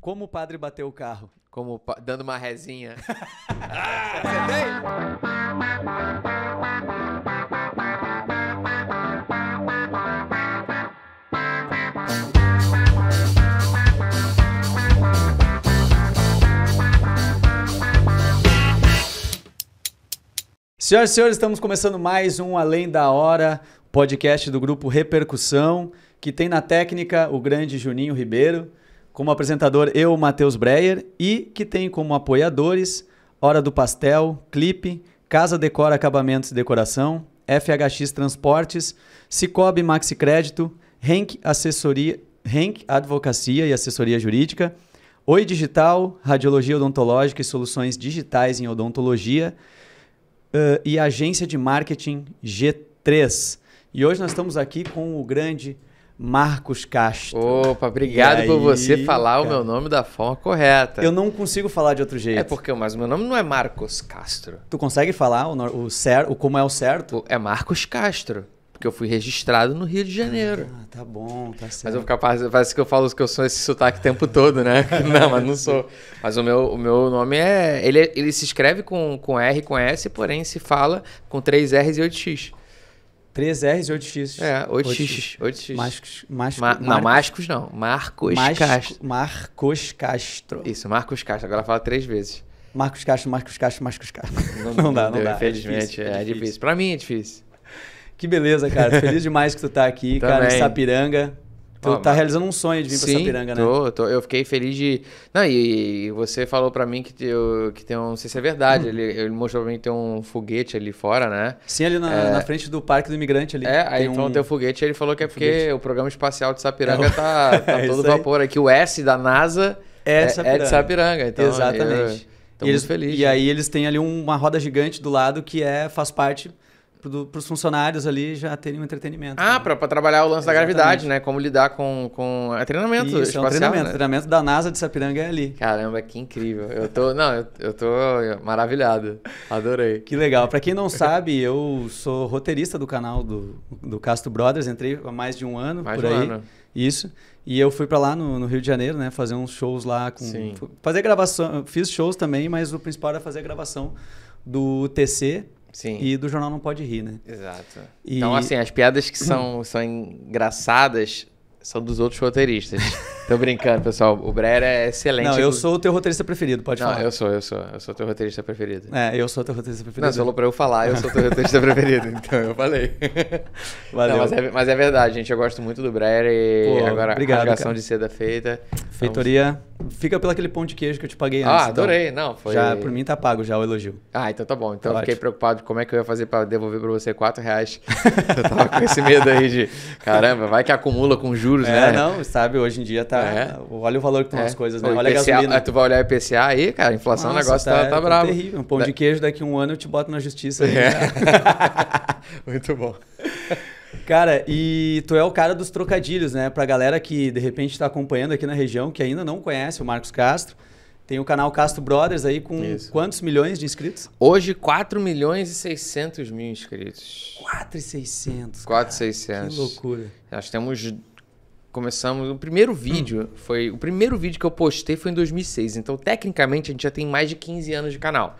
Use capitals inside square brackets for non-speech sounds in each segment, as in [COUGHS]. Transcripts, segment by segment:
Como o padre bateu o carro? Como dando uma rezinha. ah, [LAUGHS] Senhoras e senhores, estamos começando mais um Além da Hora, podcast do grupo Repercussão, que tem na técnica o grande Juninho Ribeiro como apresentador, eu, Matheus Breyer, e que tem como apoiadores Hora do Pastel, Clipe, Casa Decora Acabamentos e Decoração, FHX Transportes, Cicobi Maxi Crédito, Henk Assessoria, Henk Advocacia e Assessoria Jurídica, Oi Digital, Radiologia Odontológica e Soluções Digitais em Odontologia uh, e Agência de Marketing G3. E hoje nós estamos aqui com o grande Marcos Castro. Opa, obrigado aí... por você falar cara... o meu nome da forma correta. Eu não consigo falar de outro jeito. É porque, mas o meu nome não é Marcos Castro. Tu consegue falar o, o, cer... o como é o certo? É Marcos Castro. Porque eu fui registrado no Rio de Janeiro. Ah, tá bom, tá certo. Mas eu capaz, parece que eu falo que eu sou esse sotaque o tempo todo, né? [LAUGHS] Não, mas não sou. Mas o meu, o meu nome é. Ele, ele se escreve com, com R, com S, porém se fala com três R's e 8X. 3 R's e 8X. É, 8X. 8X. Marcos, Marcos, Ma não, Marcos não. Marcos, Castro. Marcos Castro. Isso, Marcos Castro. Agora fala três vezes. Marcos Castro, Marcos Castro, Marcos Castro. Não, [LAUGHS] não dá, não deu, dá. É infelizmente, é difícil, é, é difícil. Pra mim é difícil. Que beleza, cara. Feliz demais que tu tá aqui, [LAUGHS] cara, Sapiranga. Tu então, tá realizando um sonho de vir sim, pra Sapiranga, né? Tô, tô, eu fiquei feliz de. Não, e, e você falou para mim que, eu, que tem um. Não sei se é verdade, hum. ele, [LAUGHS] ele, mostrou pra mim que tem um foguete ali fora, né? Sim, ali na, é... na frente do Parque do Imigrante ali. É, aí falou tem um foguete, ele falou que é porque foguete. o programa espacial de Sapiranga é, tá, [LAUGHS] tá é todo vapor aqui. O S da NASA é, de Sapiranga. É, é de Sapiranga então, Exatamente. Eu, tô e muito eles, feliz. E né? aí eles têm ali uma roda gigante do lado que é, faz parte para os funcionários ali já terem um entretenimento. Ah, né? para trabalhar o lance da gravidade, né? Como lidar com, com é treinamento Isso, espacial, é um treinamento. Né? treinamento da NASA de Sapiranga é ali. Caramba, que incrível. Eu tô, não, eu, eu tô maravilhado. Adorei. Que legal. Para quem não sabe, eu sou roteirista do canal do, do Castro Brothers. Entrei há mais de um ano mais por um aí. Ano. Isso. E eu fui para lá no, no, Rio de Janeiro, né? Fazer uns shows lá com. Sim. Fazer gravação. Fiz shows também, mas o principal era fazer a gravação do TC Sim. E do jornal não pode rir, né? Exato. E... Então, assim, as piadas que são, são engraçadas são dos outros roteiristas. Tô brincando, pessoal. O Brer é excelente. Não, eu sou o teu roteirista preferido, pode não, falar. Não, eu sou, eu sou. Eu sou o teu roteirista preferido. É, eu sou o teu roteirista preferido. Não, você falou pra eu falar, eu sou o teu roteirista preferido. [LAUGHS] Então, eu falei. [LAUGHS] Valeu. Não, mas, é, mas, é, verdade, gente. Eu gosto muito do Brer e Pô, agora obrigado, a ligação de seda feita. Feitoria. Fica pelo aquele pão de queijo que eu te paguei ah, antes. Ah, adorei. Então. Não, foi... Já, por mim tá pago já o elogio. Ah, então tá bom. Então tá eu fiquei ótimo. preocupado como é que eu ia fazer pra devolver pra você 4 reais. [LAUGHS] eu tava com esse medo aí de... Caramba, vai que acumula com juros juros, é, né? Não, sabe, hoje em dia tá. É. Olha o valor que estão é. as coisas, né? O olha IPCA, a gasolina. Tu vai olhar o IPCA aí, cara, a inflação, Nossa, o negócio tá, tá, tá, tá bravo. terrível. Um pão de queijo daqui a um ano eu te boto na justiça. Aí, é. Né? [LAUGHS] Muito bom. Cara, e tu é o cara dos trocadilhos, né? Pra galera que de repente está acompanhando aqui na região, que ainda não conhece o Marcos Castro. Tem o canal Castro Brothers aí com Isso. quantos milhões de inscritos? Hoje, 4 milhões e 600 mil inscritos. 4 e 600, 4 e 600. Que loucura. Nós temos começamos. O primeiro hum. vídeo hum. foi. O primeiro vídeo que eu postei foi em 2006. Então, tecnicamente, a gente já tem mais de 15 anos de canal.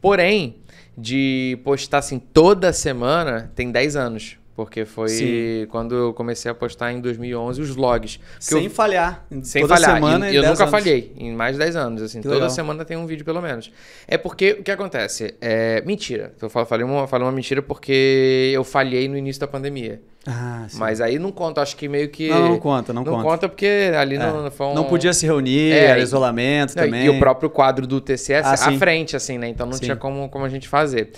Porém, de postar assim toda semana, tem 10 anos. Porque foi Sim. quando eu comecei a postar em 2011 os vlogs. Sem eu, falhar. Sem toda falhar. Semana, e, eu nunca anos. falhei, em mais de 10 anos. assim que Toda legal. semana tem um vídeo, pelo menos. É porque, o que acontece? É, mentira. Eu falei uma, falei uma mentira porque eu falhei no início da pandemia. Ah, sim. Mas aí não conta, acho que meio que. Não, não conta, não, não conta. Não conta porque ali é. não foi um... Não podia se reunir, é, era isolamento não, também. E o próprio quadro do TCS é ah, à sim. frente, assim, né? Então não sim. tinha como, como a gente fazer.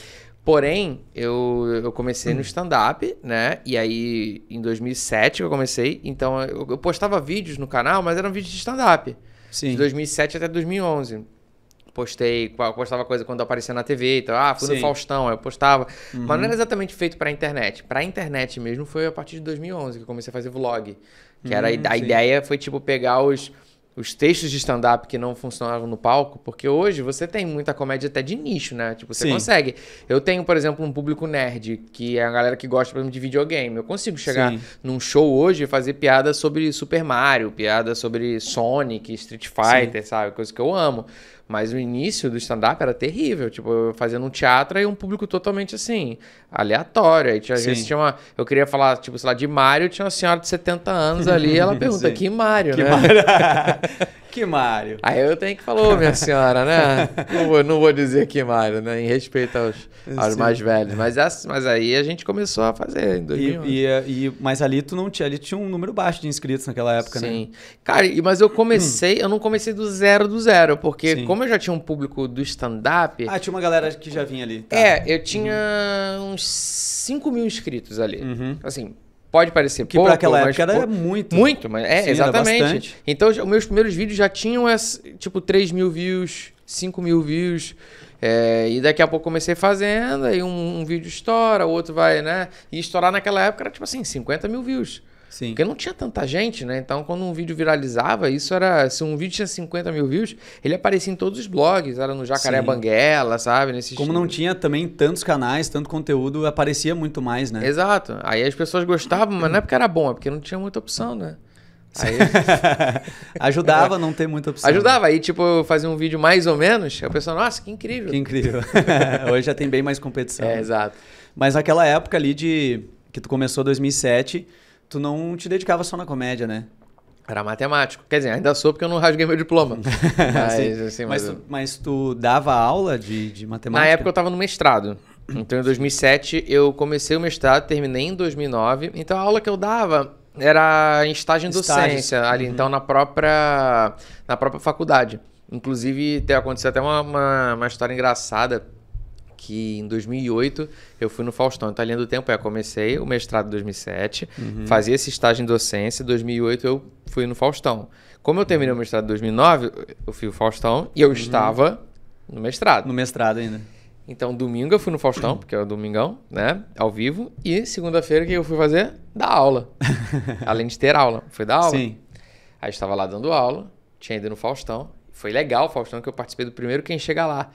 Porém, eu, eu comecei no hum. stand-up, né? E aí, em 2007 eu comecei. Então, eu, eu postava vídeos no canal, mas eram vídeos de stand-up. Sim. De 2007 até 2011. Postei, postava coisa quando aparecia na TV. Então, ah, fui Sim. no Faustão, aí eu postava. Uhum. Mas não uhum. era exatamente feito pra internet. Pra internet mesmo foi a partir de 2011 que eu comecei a fazer vlog. Que era, hum, a sim. ideia foi, tipo, pegar os os textos de stand-up que não funcionaram no palco, porque hoje você tem muita comédia até de nicho, né? Tipo, você Sim. consegue. Eu tenho, por exemplo, um público nerd, que é a galera que gosta, por exemplo, de videogame. Eu consigo chegar Sim. num show hoje e fazer piada sobre Super Mario, piada sobre Sonic, Street Fighter, Sim. sabe? Coisa que eu amo. Mas o início do stand-up era terrível. Tipo, eu fazendo um teatro e um público totalmente assim, aleatório. Aí tinha, gente, tinha uma. Eu queria falar, tipo, sei lá, de Mário, tinha uma senhora de 70 anos ali. ela [LAUGHS] pergunta: que Mário, que né? Mário? [LAUGHS] [LAUGHS] Que Mário? Aí eu tenho que falar, minha senhora, né? [LAUGHS] Não vou, não vou dizer que Mário, né? Em respeito aos, aos mais velhos. Mas, essa, é assim, mas aí a gente começou a fazer em 2001. E, e, e, mas ali tu não tinha, ali tinha um número baixo de inscritos naquela época, Sim. né? Sim. Cara, mas eu comecei, hum. eu não comecei do zero do zero, porque Sim. como eu já tinha um público do stand-up... Ah, tinha uma galera que já vinha ali. Tá. É, eu tinha uhum. uns 5 mil inscritos ali. Uhum. Assim, Pode parecer que pouco, aquela mas época era muito. Muito, mas é, Sim, exatamente. Então, os meus primeiros vídeos já tinham, tipo, 3 mil views, 5 mil views. É, e daqui a pouco comecei fazendo, aí um, um, vídeo estoura, o outro vai, né? E estourar naquela época era tipo assim, 50 mil views. Sim. Porque não tinha tanta gente, né? Então, quando um vídeo viralizava, isso era. Se um vídeo tinha 50 mil views, ele aparecia em todos os blogs, era no Jacaré Sim. Banguela, sabe? Nesse Como tipo. não tinha também tantos canais, tanto conteúdo, aparecia muito mais, né? Exato. Aí as pessoas gostavam, mas não é porque era bom, é porque não tinha muita opção, né? Aí... [LAUGHS] [LAUGHS] Ajudava a não ter muita opção. Ajudava. Aí, tipo, eu fazia um vídeo mais ou menos, a pessoa, nossa, que incrível. Que incrível. [LAUGHS] Hoje já tem bem mais competição. É, exato. Mas naquela época ali de que tu começou 2007 tu não te dedicava só na comédia, né? Era matemático. Quer dizer, ainda sou porque eu não rasguei meu diploma. [LAUGHS] Assim, mas, assim, mas, mas, tu, mas, tu, dava aula de, de matemática? Na época eu estava no mestrado. Então, em 2007, eu comecei o mestrado, terminei em 2009. Então, a aula que eu dava era em estágio em docência, ali, uhum. então, na própria, na própria faculdade. Inclusive, aconteceu até uma, uma, uma história engraçada que em 2008 eu fui no Faustão. Então, a linha do tempo é, comecei o mestrado em 2007, uhum. fazia esse estágio em docência, em 2008 eu fui no Faustão. Como eu terminei o uhum. mestrado em 2009, eu fui no Faustão e eu uhum. estava no mestrado. No mestrado ainda. Então, domingo eu fui no Faustão, porque é o domingão, né? Ao vivo. E segunda-feira o que eu fui fazer? Dar aula. [LAUGHS] Além de ter aula. Foi dar aula. Sim. Aí estava lá dando aula, tinha ido no Faustão. Foi legal o Faustão que eu participei do primeiro Quem Chega Lá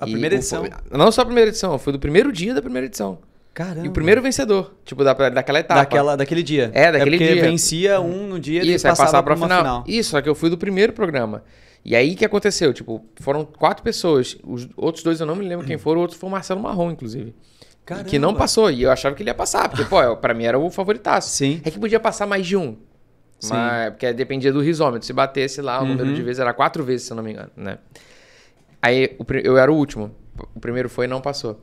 a e primeira o, edição? Não só a primeira edição, foi do primeiro dia da primeira edição. Caramba. E o primeiro vencedor, tipo, da, daquela etapa. Daquela, daquele dia. É, daquele é porque dia. vencia um no dia e Isso, passava, passava pra final. final. Isso, só que eu fui do primeiro programa. E aí que aconteceu? Tipo, foram quatro pessoas. Os outros dois eu não me lembro quem foram, o outro foi o Marcelo Marrom, inclusive. Caramba. Que não passou. E eu achava que ele ia passar, porque, pô, pra mim era o favoritaço. Sim. É que podia passar mais de um. Sim. Mas, porque dependia do risômetro. Se batesse lá, o uhum. número de vezes era quatro vezes, se eu não me engano, né? Aí o, eu era o último. O primeiro foi e não passou.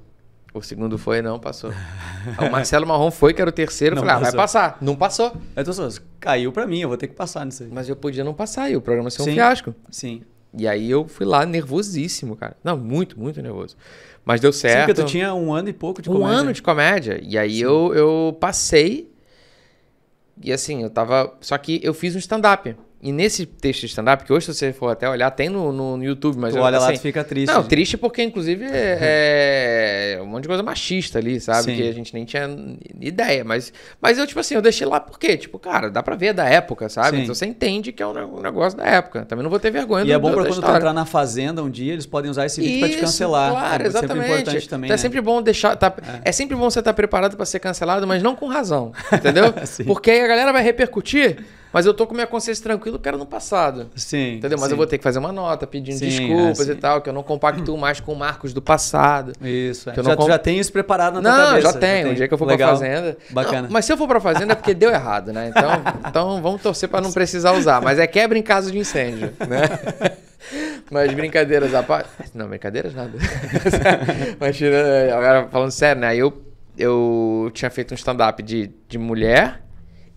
O segundo foi e não passou. [LAUGHS] o Marcelo Marrom foi, que era o terceiro. Não falei, ah, vai passar. Não passou. Eu só, caiu pra mim, eu vou ter que passar nisso aí. Mas eu podia não passar e o programa ser um Sim. fiasco. Sim. E aí eu fui lá nervosíssimo, cara. Não, muito, muito nervoso. Mas deu certo. Sim, porque tu tinha um ano e pouco de um comédia. Um ano de comédia. E aí eu, eu passei. E assim, eu tava. Só que eu fiz um stand-up. E nesse texto de stand-up, que hoje, se você for até olhar, tem no, no, YouTube, mas. Tu olha assim, lá, tu fica triste. Não, gente. Né? triste porque, inclusive, é, [LAUGHS] é, um monte de coisa machista ali, sabe? Sim. Que a gente nem tinha ideia. Mas, mas eu, tipo assim, eu deixei lá porque, tipo, cara, dá pra ver da época, sabe? Sim. Então você entende que é um negócio da época. Também não vou ter vergonha E do, é bom pra quando tu entrar na fazenda um dia, eles podem usar esse vídeo Isso, pra te cancelar. Claro, é exatamente. Sempre importante também, então, é né? é sempre bom deixar. Tá, é. é. sempre bom você estar tá preparado pra ser cancelado, mas não com razão. [LAUGHS] Entendeu? porque aí a galera vai repercutir mas eu tô com minha consciência tranquila, eu era no passado. Sim. Entendeu? Mas sim. eu vou ter que fazer uma nota pedindo sim, desculpas é, e tal, que eu não compactuo [CLEARS THROAT] mais com marcos do passado. Isso. É. Que eu já, não já tem isso preparado na não, tua cabeça. Não, já tem. O dia que eu for Legal. pra fazenda. Bacana. Não, mas se eu for pra fazenda é porque deu errado, né? Então, [LAUGHS] então vamos torcer para não precisar usar. Mas é quebra em caso de incêndio, né? [LAUGHS] Mas brincadeiras à parte. Não, brincadeiras nada. [LAUGHS] Mas tirando. Agora falando sério, né? Eu, eu tinha feito um stand-up de, de mulher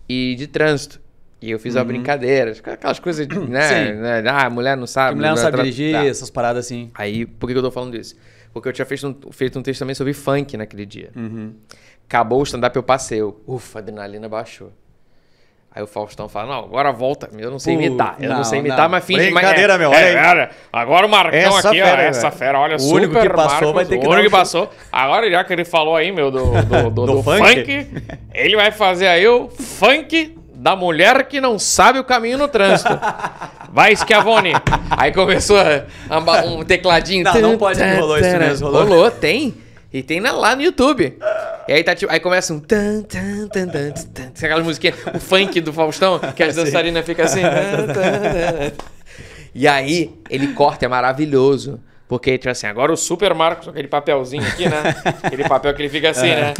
e de trânsito. E eu fiz uhum. uma brincadeira, tipo, aquelas coisas, [CLEARS THROAT] né? né ah, mulher não sabe. mulher não sabe tra... dirigir, tá. essas paradas assim. Aí, por que eu tô falando disso? Porque eu tinha feito um, feito um texto também sobre funk naquele dia. Uhum. Acabou o stand-up, eu passei. Eu, ufa, a adrenalina baixou. Aí o Faustão fala, não, agora volta. Eu não sei imitar. Eu não, não sei imitar, não. mas finge. Brincadeira, mas, é, meu. É, cara, agora o Marcão essa aqui, fera, ó, essa né? fera, olha, o super único que passou Marcos, vai ter que O único que passou. [LAUGHS] Agora, já que ele falou aí, meu, do, do, do, do, do funk. funk, ele vai fazer aí o funk da mulher que não sabe o caminho no trânsito. Vai, Schiavone. Aí começou a, um tecladinho. Não, não pode que rolou isso mesmo. Rolou, rolou tem. E tem lá no YouTube. E aí, tá, tipo, aí começa um. Tan, tan, tan, tan, tan, aquela musiquinha, o funk do Faustão, que as [LAUGHS] dançarinas ficam assim. E aí, ele corta, é maravilhoso. Porque, tipo assim, agora o Super Marcos, aquele papelzinho aqui, né? [LAUGHS] aquele papel que ele fica assim, né?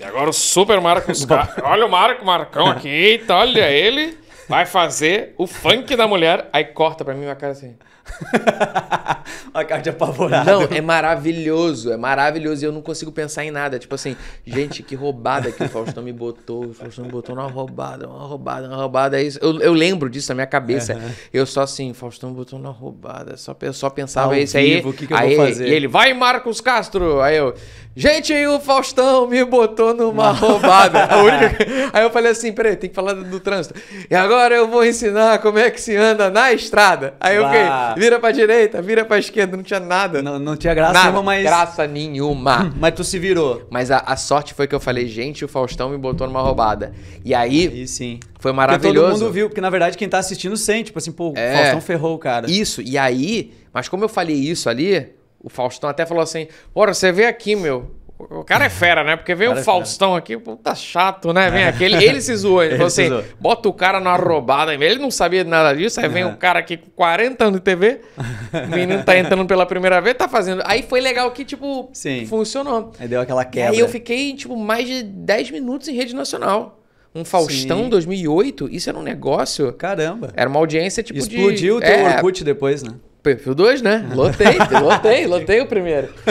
É. E agora o Super Marcos. olha o Marco, Marcão aqui, eita, olha ele. Vai fazer o funk da mulher. Aí corta pra mim uma cara assim. [LAUGHS] uma cara de apavorado. Não, é maravilhoso, é maravilhoso. E eu não consigo pensar em nada. Tipo assim, gente, que roubada que o Faustão me botou. O Faustão me botou numa roubada, uma roubada, uma roubada. É isso, eu, eu lembro disso na minha cabeça. Uhum. Eu só assim, Faustão me botou numa roubada. Só, eu só pensava isso aí. O que, que eu aí, vou fazer? E ele, vai Marcos Castro. Aí eu, gente, o Faustão me botou numa não. roubada. [LAUGHS] única... Aí eu falei assim, peraí, tem que falar do, do trânsito. E agora eu vou ensinar como é que se anda na estrada. Aí eu fiquei. Vira pra direita, vira pra esquerda, não tinha nada. Não, não tinha graça nada, nenhuma, mas. Graça nenhuma. [LAUGHS] mas tu se virou. Mas a, a, sorte foi que eu falei, gente, o Faustão me botou numa roubada. E aí. sim. Foi maravilhoso. Porque todo mundo viu, porque na verdade quem tá assistindo sente, tipo assim, pô, o é, Faustão ferrou o cara. Isso, e aí, mas como eu falei isso ali, o Faustão até falou assim: Ora, você vê aqui, meu. O cara é fera, né? Porque veio o, o é Faustão é aqui, puta chato, né? Vem é. aqui, ele, ele se zoou. [LAUGHS] Ele, ele falou assim: zoou. bota o cara numa roubada. Ele não sabia nada disso. Aí vem o é. cara aqui com 40 anos de TV, [LAUGHS] o menino tá entrando pela primeira vez, tá fazendo. Aí foi legal que, tipo, Sim. funcionou. Aí deu aquela quebra. E aí eu fiquei, tipo, mais de 10 minutos em rede nacional um Faustão Sim. 2008, isso era um negócio. Caramba. Era uma audiência tipo Explodiu de... o teu é... Orkut depois, né? Perfil 2, né? Lotei, [LAUGHS] lotei, lotei o primeiro. [LAUGHS]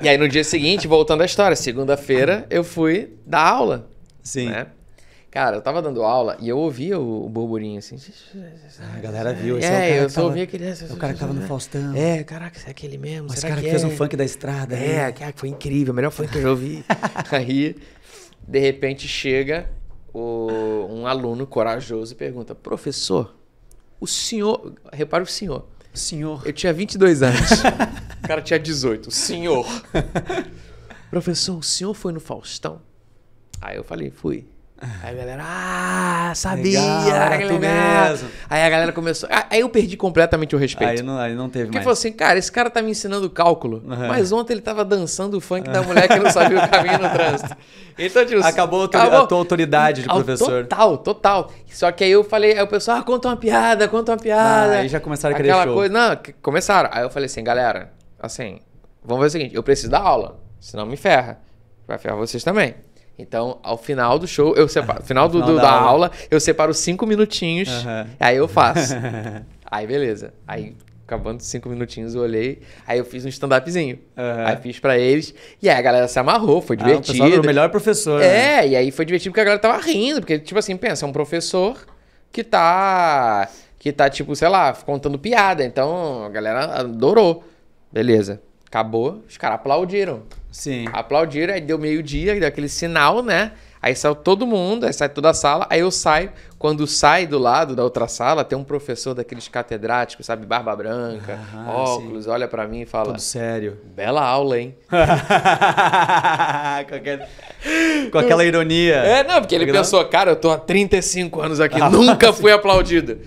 E aí no dia seguinte, voltando à história, segunda-feira eu fui dar aula. Sim. Né? Cara, eu tava dando aula e eu ouvia o, o burburinho assim. a galera viu. Esse é, é eu só ouvia aquele. É o cara que tava no né? Faustão. É, caraca, é aquele mesmo. Esse cara que, que fez é? um funk da estrada. É, né? que é, foi incrível, o melhor funk que eu já ouvi. [LAUGHS] aí, de repente, chega o, um aluno corajoso e pergunta: professor, o senhor. Repara o senhor. Senhor. Eu tinha 22 anos. [LAUGHS] o cara tinha 18. Senhor. [LAUGHS] Professor, o senhor foi no Faustão? Aí eu falei, fui. Aí a galera, ah, sabia! Legal, que Mesmo. Aí a galera começou. Aí eu perdi completamente o respeito. Aí não, aí não teve Porque mais. Porque falou assim, cara, esse cara tá me ensinando cálculo, uhum. mas ontem ele tava dançando o funk da mulher que não sabia o caminho no trânsito. Então, tipo, acabou, acabou a tua autoridade de professor. Total, total. Só que aí eu falei, aí o pessoal, ah, conta uma piada, conta uma piada. Ah, aí já começaram a querer Aquela show. Coisa, não, começaram. Aí eu falei assim, galera, assim, vamos ver o seguinte, eu preciso da aula, senão me ferra. Vai ferrar vocês também. Então, ao final do show, eu separo. [LAUGHS] Final, do, final do da, da aula. aula. eu separo cinco minutinhos. Uhum. Aí eu faço. [LAUGHS] aí, beleza. Aí, acabando os cinco minutinhos, eu olhei. Aí eu fiz um stand-upzinho. Uhum. Aí fiz para eles. E aí a galera se amarrou, foi divertido. Ah, o, o melhor professor. Né? É, né? e aí foi divertido porque a galera tava rindo. Porque, tipo assim, pensa, é um professor que tá. Que tá, tipo, sei lá, contando piada. Então, a galera adorou. Beleza. Acabou, os caras aplaudiram. Sim. Aplaudiram, aí deu meio-dia, deu aquele sinal, né? Aí saiu todo mundo, aí sai toda a sala, aí eu saio. Quando sai do lado da outra sala, tem um professor daqueles catedráticos, sabe? Barba branca, ah, óculos, sim. olha para mim e fala. Tudo sério. Bela aula, hein? [LAUGHS] com, aquela, com, aquela, ironia. É, não, porque ele tá pensou, cara, eu tô há 35 anos aqui, ah, nunca fui aplaudido.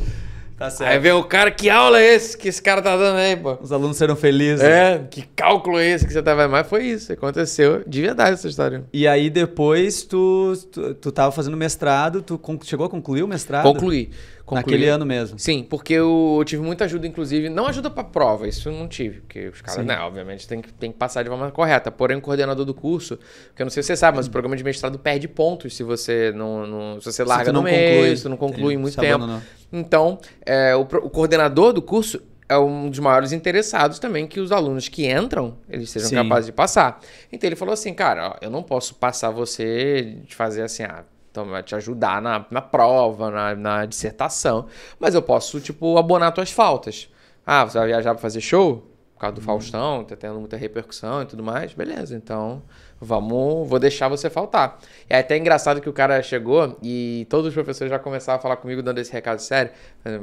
Tá certo. Aí vem o cara, que aula é esse que esse cara tá dando aí, pô? Os alunos serão felizes. É, que cálculo é esse que você tava... Tá mas foi isso, aconteceu de verdade essa história. E aí depois tu, tu, tu tava fazendo mestrado, tu chegou a concluir o mestrado? Concluí. Concluí. Naquele ano mesmo. Sim, porque eu, tive muita ajuda, inclusive, não ajuda para prova, isso eu não tive, porque os caras, né, obviamente, tem que, tem que passar de forma correta. Porém, o coordenador do curso, que eu não sei se você sabe, mas o programa de mestrado perde pontos se você não, não se você larga se não no meio, conclui. se não conclui muito tempo. Abandona. Então, é, o, o coordenador do curso é um dos maiores interessados também que os alunos que entram, eles sejam Sim. capazes de passar. Então ele falou assim, cara, ó, eu não posso passar você de fazer assim, ah, então te ajudar na, na prova, na, na dissertação, mas eu posso, tipo, abonar tuas faltas. Ah, você vai viajar para fazer show? Por causa do hum. Faustão, tá tendo muita repercussão e tudo mais. Beleza, então vamos, vou deixar você faltar. É até engraçado que o cara chegou e todos os professores já começaram a falar comigo dando esse recado sério. Mas,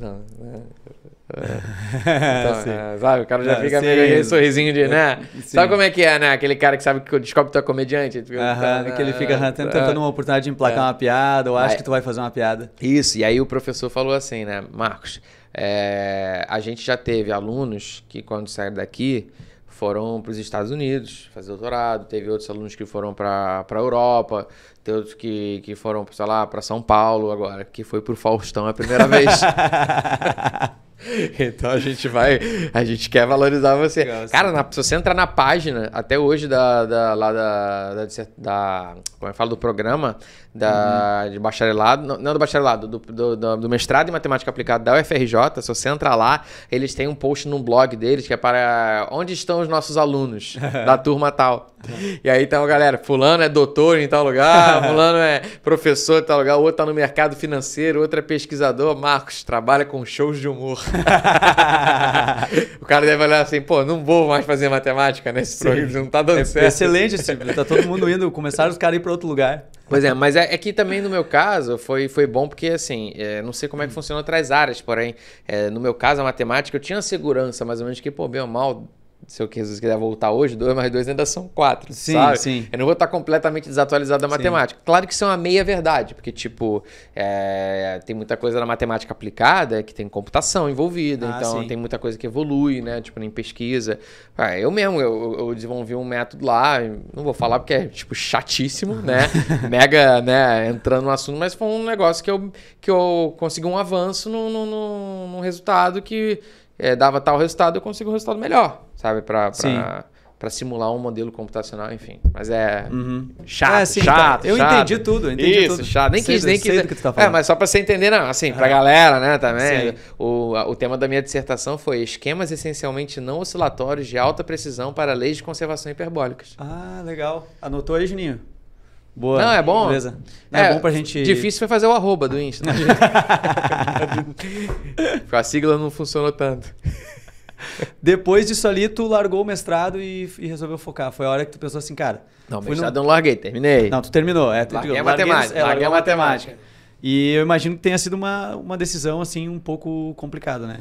não, né? Então, [LAUGHS] então é, sabe, o cara já não, fica sim. meio sorrisinho de, né? Sim. Sabe como é que é, né? Aquele cara que sabe que descobre que tu é comediante. Tu, uh -huh, tá, que ele fica né? tentando uma oportunidade de emplacar é. uma piada ou acha que tu vai fazer uma piada. Isso, e aí o professor falou assim, né? Marcos, é, a gente já teve alunos que quando saíram daqui foram para os Estados Unidos fazer doutorado, teve outros alunos que foram para a Europa, teve outros que, que foram, sei lá, para São Paulo agora, que foi para o Faustão a primeira vez. [LAUGHS] [LAUGHS] Então a gente vai. A gente quer valorizar você. Cara, na, se você entrar na página, até hoje, da, da, lá da, da, da Como é eu falo, do programa da, uhum. de bacharelado. Não, não do bacharelado, do, do, do, do, mestrado em matemática aplicada da UFRJ. Se você entrar lá, eles têm um post num blog deles que é para onde estão os nossos alunos [LAUGHS] da turma tal. E aí então, galera, fulano é doutor em tal lugar, [LAUGHS] fulano é professor em tal lugar, outro tá no mercado financeiro, outro é pesquisador. Marcos, trabalha com shows de humor. [LAUGHS] o cara deve olhar assim, pô, não vou mais fazer matemática nesse Sim. programa, não tá dando é, certo. Excelente, esse, [LAUGHS] tá todo mundo indo, começaram os caras a ir pra outro lugar. Pois é, mas é, é, que também no meu caso foi, foi bom porque, assim, é, não sei como é que hum. funciona outras áreas, porém, é, no meu caso, a matemática, eu tinha a segurança mais ou menos que, pô, bem ou mal se eu Jesus quiser voltar hoje, 2 mais 2 ainda são 4. Sim, sabe? sim. Eu não vou estar completamente desatualizado da matemática. Sim. Claro que isso é uma meia verdade, porque, tipo, é, tem muita coisa na matemática aplicada que tem computação envolvida, ah, então sim. tem muita coisa que evolui, né? Tipo, em pesquisa. Ah, eu mesmo, eu, eu, desenvolvi um método lá, não vou falar porque é, tipo, chatíssimo, né? [LAUGHS] Mega, né, entrando no assunto, mas foi um negócio que eu, que eu consegui um avanço num resultado que é, dava tal resultado, eu consigo um resultado melhor, sabe? Pra, pra, para simular um modelo computacional, enfim. Mas é uhum. chato, é, sim, chato, tá. Eu chato. entendi tudo, eu entendi Isso, tudo. chato. Nem sei, quis, nem sei quis. Do que tu tá é, falando. É, mas só pra você entender, não, assim, pra ah. galera, né, também. O, o tema da minha dissertação foi esquemas essencialmente não oscilatórios de alta precisão para leis de conservação hiperbólicas. Ah, legal. Anotou aí, Juninho? Boa. Não, é bom. Beleza. é, é, bom pra gente. Difícil foi fazer o arroba do Insta. Né? [LAUGHS] a sigla não funcionou tanto. Depois disso ali, tu largou o mestrado e, e, resolveu focar. Foi a hora que tu pensou assim, cara. Não, mestrado no... não larguei, terminei. Não, tu terminou. É, tu, larguei, a matemática. É, larguei a matemática. matemática. E eu imagino que tenha sido uma, uma decisão, assim, um pouco complicada, né?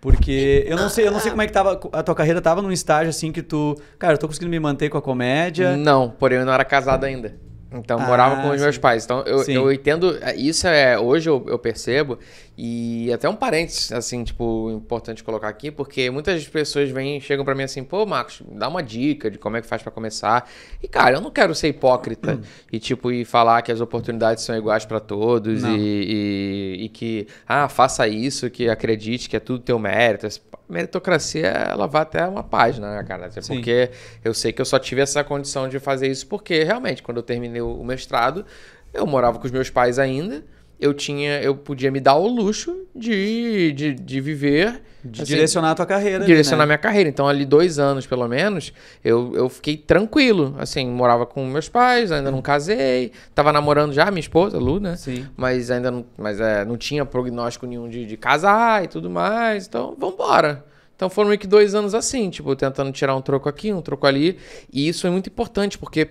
Porque eu não sei, eu não sei como é que tava. A tua carreira tava num estágio assim que tu. Cara, eu tô conseguindo me manter com a comédia. Não, porém eu não era casado ainda. Então, morava com ah, os meus sim. pais. Então, eu, eu entendo. É, isso é. Hoje eu, eu percebo e até um parênteses, assim, tipo, importante colocar aqui, porque muitas pessoas vêm chegam para mim assim, pô, Marcos, dá uma dica de como é que faz para começar. E, cara, eu não quero ser hipócrita [CLEARS THROAT] e, tipo, e falar que as oportunidades são iguais para todos e, e, e, que, ah, faça isso, que acredite que é tudo teu mérito. Meritocracia, ela vai até uma página, né, cara? Até porque eu sei que eu só tive essa condição de fazer isso porque, realmente, quando eu terminei o mestrado, eu morava com os meus pais ainda eu tinha, eu podia me dar o luxo de, de, de viver. De assim, direcionar a tua carreira. Direcionar né? minha carreira. Então, ali dois anos, pelo menos, eu, eu fiquei tranquilo. Assim, morava com meus pais, ainda não casei. Tava namorando já minha esposa, Lu, né? Sim. Mas ainda não, mas, é, não tinha prognóstico nenhum de, de casar e tudo mais. Então, vambora. Então foram meio que dois anos assim, tipo, tentando tirar um troco aqui, um troco ali. E isso é muito importante, porque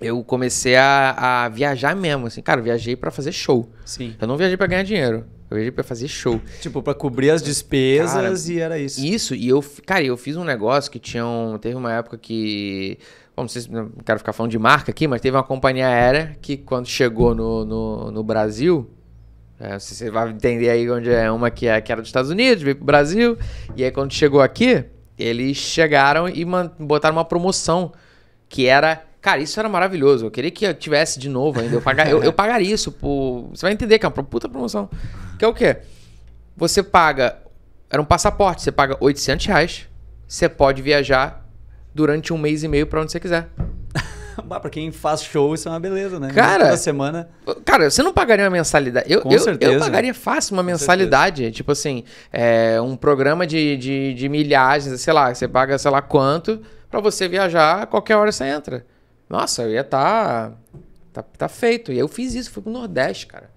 eu comecei a, a viajar mesmo, assim. Cara, eu viajei para fazer show. Sim. Eu não viajei para ganhar dinheiro. Eu viajei pra fazer show. Tipo, pra cobrir as despesas cara, e era isso. Isso, e eu, cara, eu fiz um negócio que tinha um, Teve uma época que. Bom, não sei se não quero ficar falando de marca aqui, mas teve uma companhia aérea que quando chegou no, no, no Brasil. É, você vai entender aí onde é uma que, é, que era dos Estados Unidos, veio pro Brasil. E aí quando chegou aqui, eles chegaram e botaram uma promoção que era Cara, isso era maravilhoso. Eu queria que eu tivesse de novo ainda. Eu, pagar, eu, eu pagaria isso por. Você vai entender que é uma puta promoção. Que é o quê? Você paga. Era um passaporte, você paga 800 reais. Você pode viajar durante um mês e meio para onde você quiser. Para [LAUGHS] pra quem faz show, isso é uma beleza, né? Cara, toda semana. Cara, você não pagaria uma mensalidade? Eu, Com eu, certeza. eu pagaria fácil uma mensalidade. Tipo assim, é, um programa de, de, de milhagens, sei lá, você paga sei lá quanto, para você viajar, a qualquer hora você entra. Nossa, eu ia estar. Tá, tá, tá feito. E eu fiz isso, fui pro Nordeste, cara.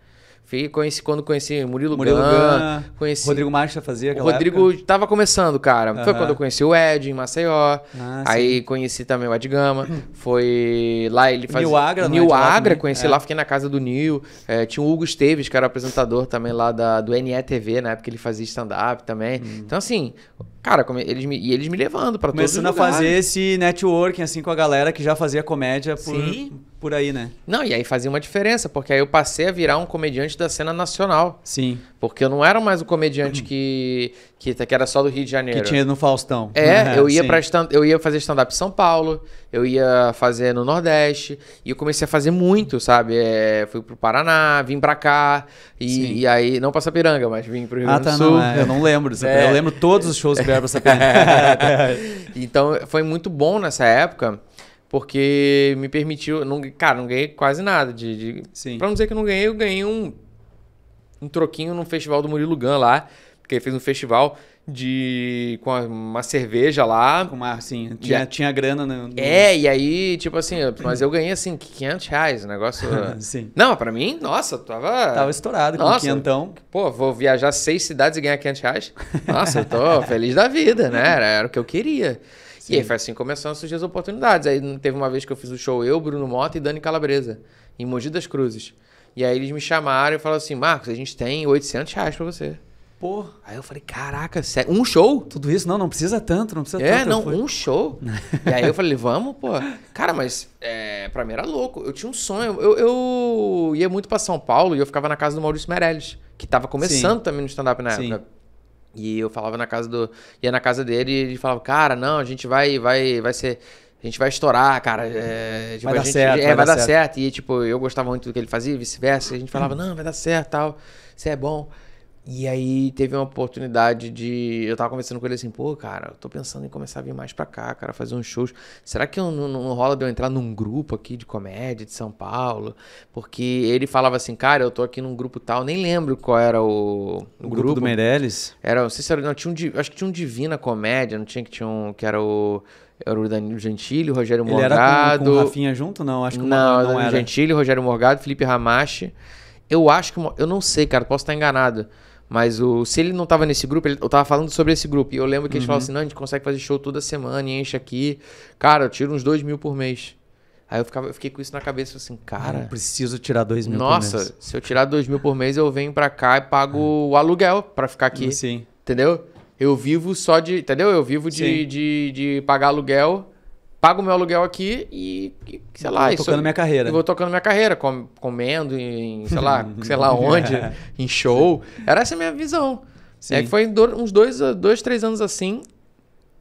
Fiquei, conheci, quando conheci Murilo, Murilo Gan, conheci... Rodrigo Marcha fazia aquela O Rodrigo época? tava começando, cara. Uhum. Foi quando eu conheci o Ed em Maceió. Ah, aí sim. conheci também o Ed Gama. Foi lá ele fazia... É Nil Agra. Nil é Agra, conheci é. lá, fiquei na casa do Nil. É, tinha o Hugo Esteves, que era apresentador também lá da, do NETV, na época ele fazia stand-up também. Hum. Então assim, cara, eles me, e eles me levando para todos os lugares. Começando a fazer esse networking assim com a galera que já fazia comédia por... Sim por aí, né? Não, e aí fazia uma diferença, porque aí eu passei a virar um comediante da cena nacional. Sim. Porque eu não era mais o um comediante que, que, que era só do Rio de Janeiro. Que tinha no Faustão. É, [LAUGHS] eu, ia para pra stand, eu ia fazer stand-up em São Paulo, eu ia fazer no Nordeste, e eu comecei a fazer muito, sabe? É, fui pro Paraná, vim pra cá, e, e aí, não pra Sapiranga, mas vim pro Rio ah, tá, do Sul. Não, é, eu não lembro, é. eu lembro todos os shows que vieram pra Sapiranga. [LAUGHS] então, foi muito bom nessa época porque me permitiu. Não, cara, não ganhei quase nada. De, de, Sim. Pra não dizer que eu não ganhei, eu ganhei um, um troquinho no festival do Murilo Gun lá. Porque ele fez um festival de. com uma cerveja lá. Com uma, assim, tinha, e, tinha grana né no, É, e aí, tipo assim, mas eu ganhei assim, 500 reais, o negócio. [LAUGHS] Sim. Não, pra mim, nossa, tava. Tava estourado com 500 quinhentão. Pô, vou viajar seis cidades e ganhar 500 reais? Nossa, eu tô feliz da vida, né? Era, era o que eu queria. Sim. E aí foi assim começando a surgir as oportunidades. Aí teve uma vez que eu fiz o um show eu, Bruno Mota e Dani Calabresa, em Mogi das Cruzes. E aí eles me chamaram e falaram assim, Marcos, a gente tem 800 reais pra você. Pô. Aí eu falei, caraca, sério? um show? Tudo isso? Não, não precisa tanto, não precisa é, tanto. É, não, um show. [LAUGHS] e aí eu falei, vamos, pô. Cara, mas é, pra mim era louco. Eu tinha um sonho. Eu, eu ia muito pra São Paulo e eu ficava na casa do Maurício Meirelles, que tava começando Sim. também no stand-up na Sim. E eu falava na casa do. ia na casa dele e ele falava, cara, não, a gente vai, vai, vai ser. A gente vai estourar, cara. É, tipo, vai, dar gente, certo, é, vai, vai dar certo. dar, certo. E, tipo, eu gostava muito do que ele fazia, vice-versa. A gente falava, não, vai dar certo, tal. Isso é bom. E aí teve uma oportunidade de. Eu tava conversando com ele assim, pô, cara, eu tô pensando em começar a vir mais pra cá, cara, fazer uns shows. Será que não, não rola de eu entrar num grupo aqui de comédia de São Paulo? Porque ele falava assim, cara, eu tô aqui num grupo tal, nem lembro qual era o. O, o grupo, grupo, do Meirelles? Era, não sei se era. Não, tinha um, acho que tinha um Divina Comédia, não tinha que tinha um. Que era o. Era o Danilo Gentili, o Rogério Morgado. Ele era com, com o Rafinha junto? Não, acho que não, não, não Gentili, Rogério Morgado, Felipe Ramache. Eu acho que. Eu não sei, cara, posso estar enganado. Mas o, se ele não estava nesse grupo, ele, eu estava falando sobre esse grupo. E eu lembro que uhum. eles falavam assim: não, a gente consegue fazer show toda semana e enche aqui. Cara, eu tiro uns dois mil por mês. Aí eu, ficava, eu fiquei com isso na cabeça, assim, cara. Não preciso tirar dois mil nossa, por mês. se eu tirar dois mil por mês, eu venho pra cá e pago é. o aluguel pra ficar aqui. Sim. Entendeu? Eu vivo só de. Entendeu? Eu vivo de, de, de, pagar aluguel pago meu aluguel aqui e, e sei lá. Vou tocando minha carreira. vou tocando minha carreira, com, comendo em, sei lá, [LAUGHS] sei lá onde, [LAUGHS] em show. Era essa a minha visão. Sim. É foi uns dois, dois, três anos assim,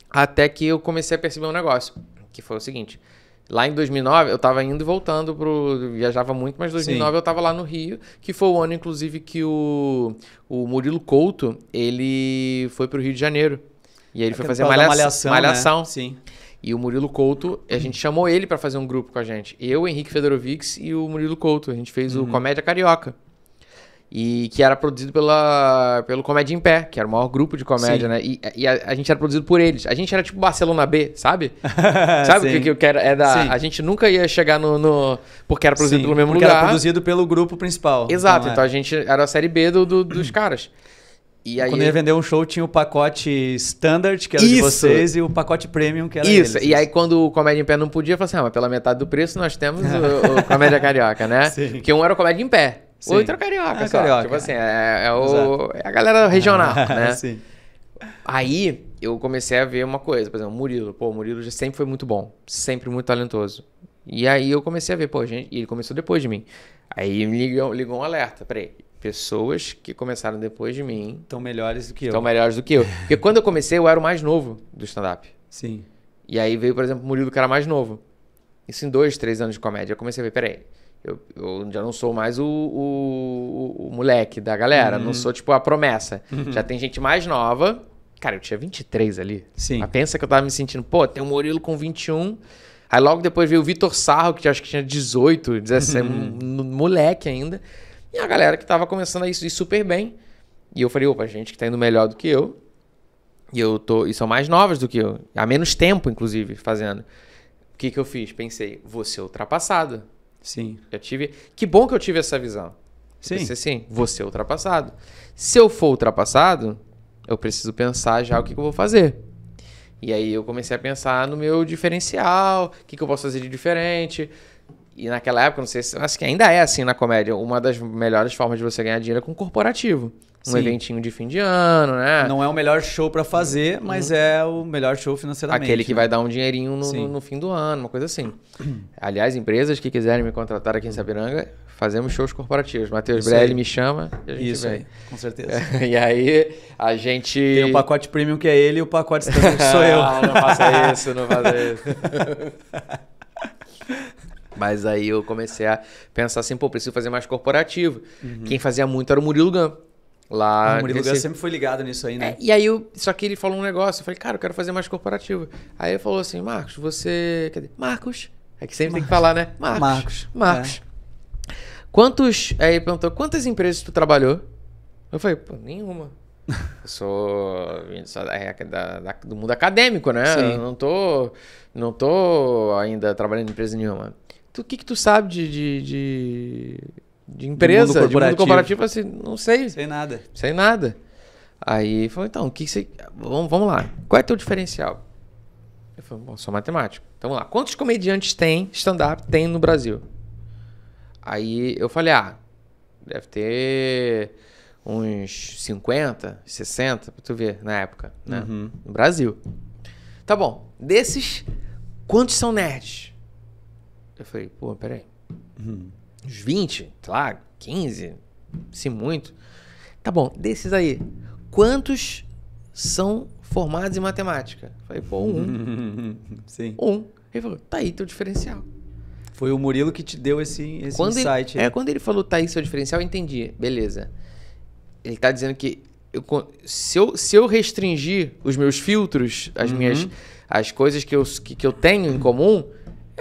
até que eu comecei a perceber um negócio, que foi o seguinte. Lá em 2009, eu estava indo e voltando pro... Viajava muito, mas 2009 Sim. eu estava lá no Rio, que foi o ano, inclusive, que o, o Murilo Couto, ele foi pro Rio de Janeiro. E aí ele é foi fazer malhação. malhação. Né? Sim. E o Murilo Couto, a gente chamou ele para fazer um grupo com a gente. Eu, Henrique Fedorovics e o Murilo Couto. A gente fez uhum. o Comédia Carioca. E que era produzido pela, pelo Comédia em Pé, que era o maior grupo de comédia, Sim. né? E, e a, a, gente era produzido por eles. A gente era tipo Barcelona B, sabe? [LAUGHS] sabe o que, que eu quero? É da, a gente nunca ia chegar no. no porque era produzido Sim, pelo mesmo lugar. Era produzido pelo grupo principal. Exato, então, então é. a gente era a série B do, do dos [CLEARS THROAT] caras. E aí, quando ia vender um show, tinha o pacote standard, que era isso. de vocês, e o pacote premium, que era Isso, deles. e aí quando o Comédia em Pé não podia, eu falei assim, ah, mas pela metade do preço nós temos o, o [LAUGHS] Comédia Carioca, né? Sim. Porque um era o Comédia em Pé, o outro era é o Carioca, ah, é só. Tipo Carioca. Tipo assim, é, é, o, é a galera regional, [LAUGHS] né? Sim. Aí eu comecei a ver uma coisa, por exemplo, o Murilo. Pô, o Murilo já sempre foi muito bom, sempre muito talentoso. E aí eu comecei a ver, pô, gente, ele começou depois de mim. Aí me ligou, ligou um alerta, peraí, pessoas que começaram depois de mim. Estão melhores do que eu. Estão melhores do que eu. Porque quando eu comecei, eu era o mais novo do stand-up. Sim. E aí veio, por exemplo, o Murilo, que era mais novo. Isso em dois, três anos de comédia. Eu comecei a ver, peraí, eu, eu já não sou mais o, o, o moleque da galera. Uhum. Não sou, tipo, a promessa. Uhum. Já tem gente mais nova. Cara, eu tinha 23 ali. Sim. Mas pensa que eu tava me sentindo, pô, tem o Murilo com 21. Aí logo depois veio o Vitor Sarro, que acho que tinha 18, 17, uhum. um, um, moleque ainda. E a galera que estava começando a ir super bem. E eu falei, opa, gente que está indo melhor do que eu. E eu tô. E são mais novas do que eu. Há menos tempo, inclusive, fazendo. O que, que eu fiz? Pensei, vou ser ultrapassado. Sim. Eu tive. Que bom que eu tive essa visão. Sim. Pensei assim, vou ser ultrapassado. Se eu for ultrapassado, eu preciso pensar já o que, que eu vou fazer. E aí eu comecei a pensar no meu diferencial, o que, que eu posso fazer de diferente. E naquela época, não sei se. Acho que ainda é assim na comédia. Uma das melhores formas de você ganhar dinheiro é com corporativo. Um Sim. eventinho de fim de ano, né? Não é o melhor show para fazer, mas uhum. é o melhor show financeiramente. Aquele que né? vai dar um dinheirinho no, no, no, fim do ano, uma coisa assim. Aliás, empresas que quiserem me contratar aqui em Sabiranga, fazemos shows corporativos. Matheus Brelli me chama. Isso vem. aí, com certeza. [LAUGHS] e aí, a gente. Tem o pacote premium que é ele e o pacote standard que sou [LAUGHS] eu. não, não faça isso, não faça isso. [LAUGHS] Mas aí eu comecei a pensar assim, pô, preciso fazer mais corporativo. Uhum. Quem fazia muito era o Murilo Gun. Lá, ah, o Murilo desse... Gun sempre foi ligado nisso aí, né? É, e aí eu, só que ele falou um negócio, eu falei, cara, eu quero fazer mais corporativo. Aí ele falou assim, Marcos, você. Cadê? Marcos. É que sempre Marcos. tem que falar, né? Marcos. Marcos. É. Marcos. É. Quantos. Aí perguntou, quantas empresas tu trabalhou? Eu falei, pô, nenhuma. Eu sou da, é, da, da, do mundo acadêmico, né? Sim. Eu não tô, não tô ainda trabalhando em empresa nenhuma. O que, que tu sabe de, de, de, de empresa, mundo de mundo corporativo? Assim, não sei. Sem nada. Sem nada. Aí falou, então, o que, que você. Vamos, vamos lá. Qual é teu diferencial? Eu falei, bom, sou matemático. Então vamos lá. Quantos comediantes tem, stand-up, tem no Brasil? Aí eu falei, ah, deve ter uns 50, 60, pra tu ver, na época, né? Uhum. No Brasil. Tá bom. Desses, quantos são nerds? Eu falei, pô, peraí. Uhum. Uns 20, sei lá, 15, se muito. Tá bom, desses aí, quantos são formados em matemática? Eu falei, pô, um. [LAUGHS] Sim. Um. Ele falou, tá aí teu diferencial. Foi o Murilo que te deu esse, esse quando insight. Ele, é, quando ele falou, tá aí seu diferencial, eu entendi. Beleza. Ele tá dizendo que eu, se, eu, se eu restringir os meus filtros, as uhum. minhas as coisas que eu, que, que eu tenho em comum,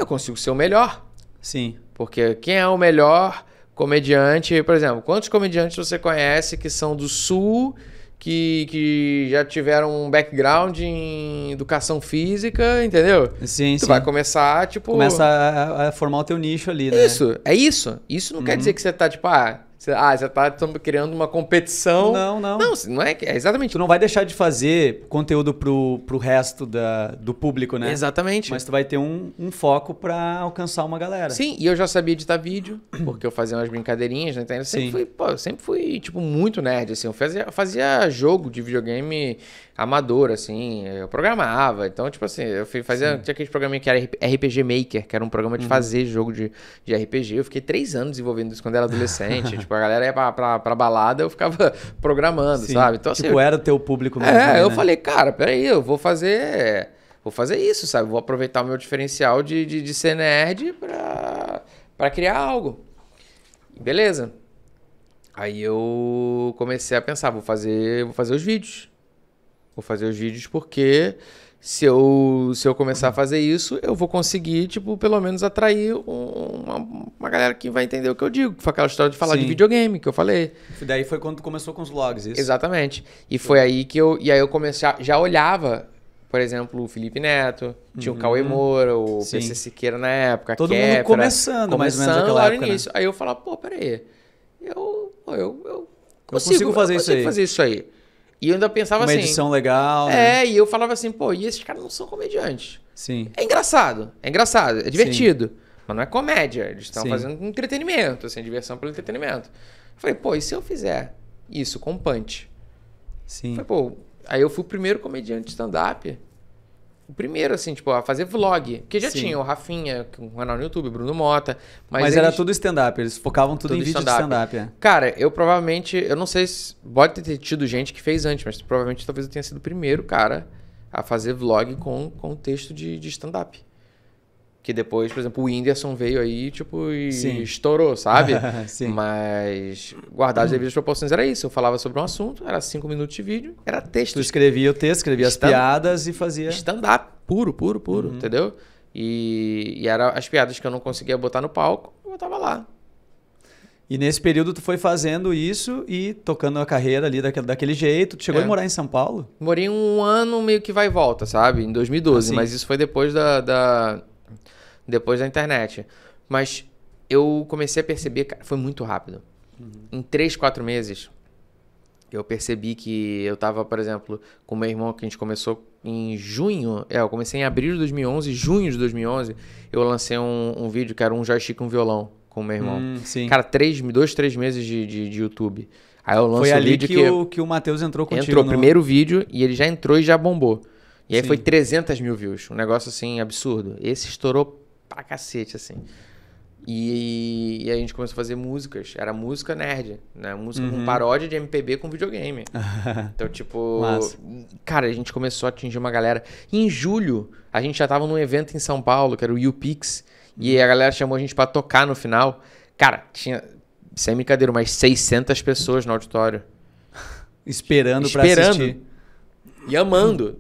eu consigo ser o melhor. Sim. Porque quem é o melhor comediante, por exemplo, quantos comediantes você conhece que são do sul, que, que já tiveram um background em educação física, entendeu? Sim, tu sim. vai começar, tipo. Começa a, a formar o teu nicho ali, né? Isso, é isso. Isso não uhum. quer dizer que você tá, tipo, ah, você, ah, você tá criando uma competição. Não, não. Não, não é, é exatamente. Tu não vai deixar de fazer conteúdo pro, pro resto da, do público, né? Exatamente. Mas tu vai ter um, um foco para alcançar uma galera. Sim, e eu já sabia editar vídeo, [CLEARS THROAT] porque eu fazia umas brincadeirinhas né? Então, Eu sempre Sim. fui, pô, eu sempre fui, tipo, muito nerd, assim. Eu fazia, fazia jogo de videogame amador, assim. Eu programava. Então, tipo assim, eu fazia. Sim. Tinha aquele programa que era RPG Maker, que era um programa de uhum. fazer jogo de, de RPG. Eu fiquei três anos desenvolvendo isso quando era adolescente. [LAUGHS] tipo, a galera ia pra, pra, pra balada, eu ficava [LAUGHS] programando, Sim. sabe? Então, assim, tipo, era teu público mesmo. É, né? eu falei, cara, peraí, eu vou fazer. Vou fazer isso, sabe? Vou aproveitar o meu diferencial de, de, de ser nerd pra, pra criar algo. Beleza. Aí eu comecei a pensar, vou fazer, vou fazer os vídeos. Vou fazer os vídeos porque se eu, se eu começar a fazer isso, eu vou conseguir, tipo, pelo menos atrair uma, uma galera que vai entender o que eu digo. Foi aquela história de falar Sim. de videogame que eu falei. E daí foi quando começou com os vlogs, isso? Exatamente. E foi, aí que eu. E aí eu comecei. A, já olhava, por exemplo, o Felipe Neto, tinha uhum. o Cauê Moura, o Sim. PC Siqueira na época. Todo Kefra, mundo começando, começando, mais ou menos naquela época. Né? Início. Né? Aí eu falava, pô, peraí. Eu, eu, eu, consigo, eu consigo fazer eu isso aí. Fazer isso aí. E eu ainda pensava Uma assim. Uma edição legal. Né? É, né? e eu falava assim, pô, e esses caras não são comediantes. Sim. É engraçado, é engraçado, é divertido. Sim. Mas não é comédia, eles estão fazendo entretenimento, assim, diversão pelo entretenimento. Eu falei, pô, e se eu fizer isso com punch? Sim. Eu falei, pô, aí eu fui o primeiro comediante de stand-up o primeiro, assim, tipo, a fazer vlog. Porque já Sim. tinha o Rafinha, é um canal no YouTube, Bruno Mota. Mas, mas eles... era tudo stand-up, eles focavam tudo, tudo em vídeo stand-up. é. Cara, eu provavelmente, eu não sei se. Pode ter tido gente que fez antes, mas provavelmente talvez eu tenha sido o primeiro cara a fazer vlog com, com texto de, de stand-up. Que depois, por exemplo, o Whindersson veio aí, tipo, e Sim. estourou, sabe? [LAUGHS] Mas guardar as devidas proporções era isso. Eu falava sobre um assunto, era cinco minutos de vídeo, era texto. Tu escrevia o texto, escrevia Stand as piadas e fazia. Stand-up, puro, puro, puro, uhum. entendeu? E, e eram as piadas que eu não conseguia botar no palco, eu botava lá. E nesse período tu foi fazendo isso e tocando a carreira ali daquele, daquele jeito. Tu chegou é. a morar em São Paulo? Morei um ano meio que vai e volta, sabe? Em 2012, assim. Ah, mas isso foi depois da, da depois da internet. Mas eu comecei a perceber, cara, foi muito rápido. Uhum. Em três, quatro meses, eu percebi que eu tava, por exemplo, com meu irmão, que a gente começou em junho, é, eu comecei em abril de 2011, junho de 2011, eu lancei um, um vídeo que era um joystick com um violão com meu irmão. Hum, sim. Cara, três, dois, três meses de, de, de YouTube. Aí eu lancei Foi ali que, que, o, que o Matheus entrou contigo. Entrou no... primeiro vídeo e ele já entrou e já bombou. E aí sim. foi 300 mil views, um negócio assim absurdo. Esse estourou pra cacete, assim. E, e, a gente começou a fazer músicas. Era música nerd, né? Música uhum. com paródia de MPB com videogame. [LAUGHS] então, tipo. Massa. Cara, a gente começou a atingir uma galera. E em julho, a gente já tava num evento em São Paulo, que era o UPix. E uhum. a galera chamou a gente para tocar no final. Cara, tinha, sem brincadeira, umas 600 pessoas no auditório. Esperando, [LAUGHS] Esperando. pra assistir. E amando.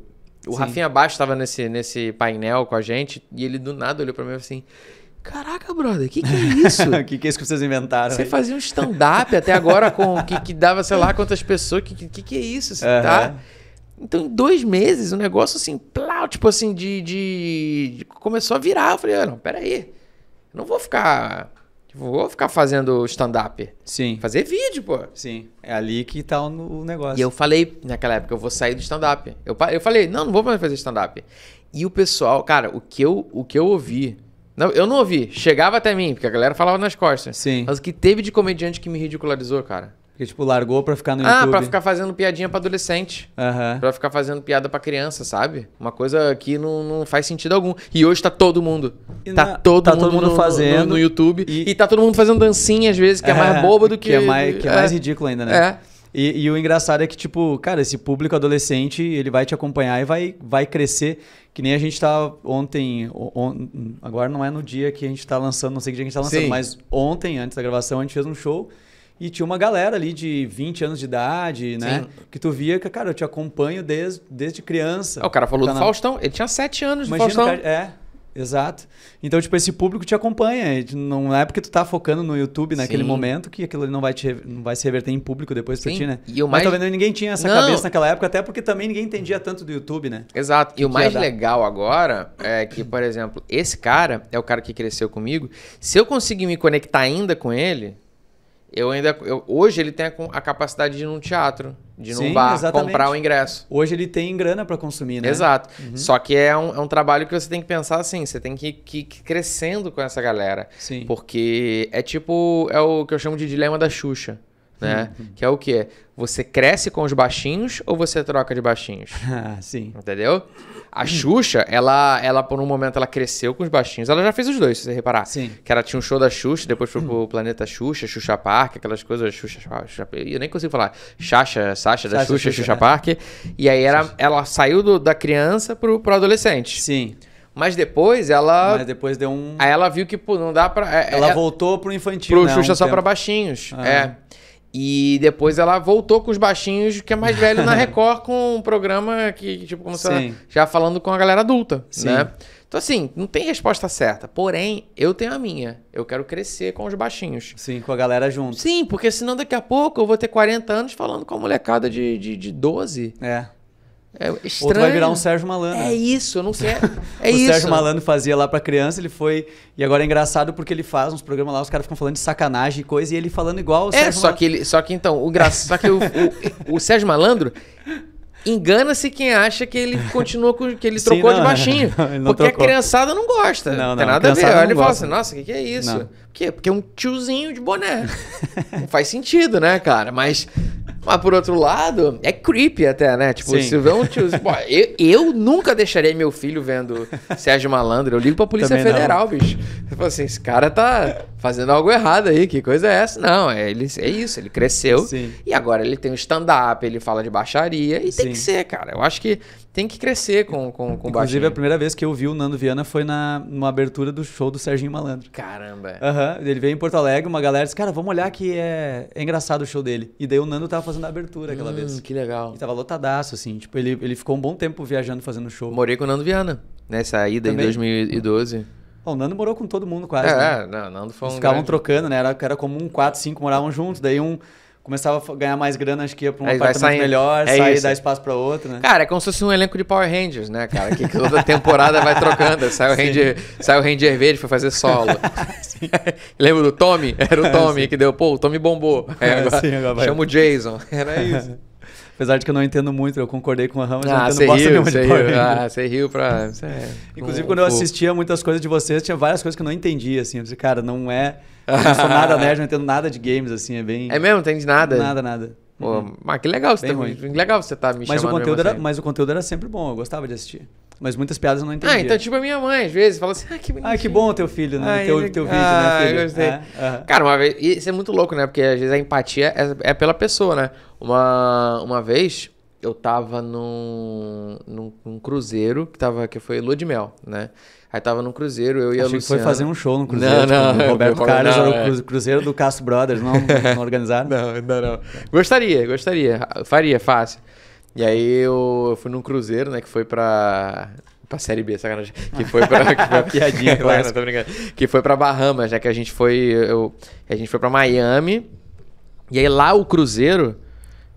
O Sim. Rafinha Baixo estava nesse, nesse painel com a gente e ele do nada olhou para mim e falou assim: Caraca, brother, o que, que, é [LAUGHS] isso? O que, que é isso que vocês inventaram? Você aí? fazia um stand-up até agora com que, que dava, sei lá, quantas pessoas. O que, que, que é isso? Assim, uhum. tá? Então, em dois meses, o um negócio assim, plau, tipo assim, de, de, de, Começou a virar. Eu falei, ah, não, peraí. Eu não vou ficar Tipo, vou ficar fazendo stand-up. Sim. Fazer vídeo, pô. Sim. É ali que tá o negócio. E eu falei naquela época, eu vou sair do stand-up. Eu, eu falei, não, não vou mais fazer stand-up. E o pessoal, cara, o que eu, o que eu ouvi. Não, eu não ouvi, chegava até mim, porque a galera falava nas costas. Sim. Mas o que teve de comediante que me ridicularizou, cara? tipo, largou pra ficar no ah, YouTube. Ah, pra ficar fazendo piadinha pra adolescente. Uhum. Pra ficar fazendo piada pra criança, sabe? Uma coisa que não, não faz sentido algum. E hoje tá todo mundo. E tá na... todo tá mundo, todo mundo no, fazendo. No, no YouTube. E... e... tá todo mundo fazendo dancinha, às vezes, que é, é mais [LAUGHS] boba do que... Que é mais, que é, é. mais ridículo ainda, né? É. E, e, o engraçado é que, tipo, cara, esse público adolescente, ele vai te acompanhar e vai, vai crescer. Que nem a gente tá ontem. On, agora não é no dia que a gente tá lançando, não sei que dia a gente tá lançando, Sim. mas ontem, antes da gravação, a gente fez um show e tinha uma galera ali de 20 anos de idade, né? Que tu via que, cara, eu te acompanho desde, desde criança. É, o cara falou do tá Faustão, ele tinha 7 anos Imagina, do Faustão. Cara, é, exato. Então, tipo, esse público te acompanha. Não é porque tu tá focando no YouTube naquele Sim. momento que aquilo não vai, te, não vai se reverter em público depois Sim. ti, né? E o mais... Mas talvez ninguém tinha essa não. cabeça naquela época, até porque também ninguém entendia tanto do YouTube, né? Exato. Que e o mais legal agora é que, por exemplo, esse cara é o cara que cresceu comigo. Se eu conseguir me conectar ainda com ele, eu ainda. Eu, hoje ele tem a, a, capacidade de ir num teatro, de não Sim, bar, exatamente. comprar o ingresso. Hoje ele tem grana para consumir, né? Exato. Uhum. Só que é um, é um, trabalho que você tem que pensar assim, você tem que, ir crescendo com essa galera. Sim. Porque é tipo. É o que eu chamo de dilema da Xuxa né? Que é o quê? Você cresce com os baixinhos ou você troca de baixinhos? [LAUGHS] Ah, sim. Entendeu? A Xuxa, ela, ela por um momento, ela cresceu com os baixinhos. Ela já fez os dois, se você reparar. Sim. Que ela tinha um show da Xuxa, depois foi pro Planeta Xuxa, Xuxa Park, aquelas coisas, Xuxa, Xuxa eu nem consigo falar. Xaxa, Sasha da Xuxa, Xuxa, Xuxa, é. Park. E aí era, ela saiu do, da criança pro, pro adolescente. Sim. Mas depois ela. Mas depois deu um. Aí ela viu que pô, não dá pra. É, ela é, voltou pro infantil. Pro né, Xuxa um só tempo. pra baixinhos. Ah. É. E depois ela voltou com os baixinhos, que é mais velho, na [LAUGHS] Record, com um programa que, tipo, como você já falando com a galera adulta, Sim. né? Então, assim, não tem resposta certa. Porém, eu tenho a minha. Eu quero crescer com os baixinhos. Sim, com a galera junto. Sim, porque senão daqui a pouco eu vou ter 40 anos falando com a molecada de, de, de 12. É. É estranho. Outro vai virar um Sérgio Malandro. É isso, eu não sei. [LAUGHS] É o isso. Sérgio Malandro fazia lá pra criança, ele foi. E agora é engraçado porque ele faz uns programas lá, os caras ficam falando de sacanagem e coisa, e ele falando igual o é, Sérgio só Malandro. que ele. Só que então, o graça. só que o, o, o Sérgio Malandro, Engana-se quem acha que ele continua com que ele Sim, trocou não, de [LAUGHS] baixinho. Não, não porque trocou. a criançada não gosta. Não, não tem nada a, a ver. Olha, ele fala assim: nossa, o que, que, é isso? Por quê? Porque é um tiozinho de boné. não faz sentido, né, cara? Mas mas por outro lado, é creepy até, né? Tipo, Sim. se vê um tio. [LAUGHS] Pô, eu, eu, nunca deixaria meu filho vendo Sérgio Malandro. Eu ligo pra Polícia Também Federal, não. bicho. Eu falo assim, esse cara tá fazendo algo errado aí, que coisa é essa? Não, é, ele, é isso, ele cresceu. Sim. E agora ele tem um stand-up, ele fala de baixaria, e Sim. tem que ser, cara. Eu acho que tem que crescer com, com, com Inclusive, baixinho. a primeira vez que eu vi o Nando Viana foi na, numa abertura do show do Serginho Malandro. Caramba. Uhum. Ele veio em Porto Alegre, uma galera disse, cara, vamos olhar que é, é engraçado o show dele. E daí o Nando tava fazendo a abertura aquela hum, vez. Que legal. E tava lotadaço, assim. Tipo, ele, ele ficou um bom tempo viajando, fazendo show. Morei com o Nando Viana, nessa né, ida Também? em 2012. Bom, o Nando morou com todo mundo quase. É, né? não, o Nando foi Eles um. Ficavam grande... trocando, né? Era, era um quatro, cinco moravam juntos, daí um começava a ganhar mais grana, acho que ia pra um aí apartamento sair, melhor, é sair e dar espaço pra outro, né? Cara, é como se fosse um elenco de Power Rangers, né, cara? Que toda temporada vai trocando. Sai o, [LAUGHS] Ranger, sai o Ranger Verde, pra fazer solo. [LAUGHS] [LAUGHS] Lembra do Tommy? Era o é, Tommy é, que deu, pô, o Tommy bombou. É, agora, sim, agora chama o Jason. Era isso. Apesar de que eu não entendo muito, eu concordei com a Rama, mas não ah, entendo bosta de Power Ah, você riu pra... É Inclusive, quando eu assistia muitas coisas de vocês, tinha várias coisas que eu não entendia, assim. Eu disse, cara, não é... [LAUGHS] Eu não sou nada nerd, não entendo nada de games, assim, é bem... É mesmo? Não entende nada? Nada, nada. Pô, uhum. mas que legal você, tá, legal você tá me mas chamando. O conteúdo era, assim. mas o conteúdo era sempre bom, eu gostava de assistir mas muitas piadas eu não entendi. Ah, então tipo a minha mãe, às vezes, fala assim, ah, que bonito. Ah, que bom teu filho, né? Ai, ah, teu, é teu vídeo, né, ah, né, filho? Eu gostei. É, Cara, uma vez, isso é muito louco, né? Porque às vezes a empatia é, é pela pessoa, né? Uma, uma vez eu tava num, num, num, cruzeiro que tava que foi lua de mel, né? Aí tava num cruzeiro, eu e Achei a Luciana. foi fazer um show no cruzeiro. Não, tipo, não. Roberto Carlos era o é. cruzeiro do Castro Brothers, não, não [LAUGHS] organizaram? Não, não, não. Gostaria, gostaria. Faria, fácil. E aí eu, eu fui num cruzeiro, né, que foi pra pra Série B, sacanagem. Que foi pra. que foi piadinha, [LAUGHS] claro, não né, tô brincando. Que foi pra Bahamas, né? Que a gente foi. Eu, a gente foi pra Miami. E aí lá o Cruzeiro.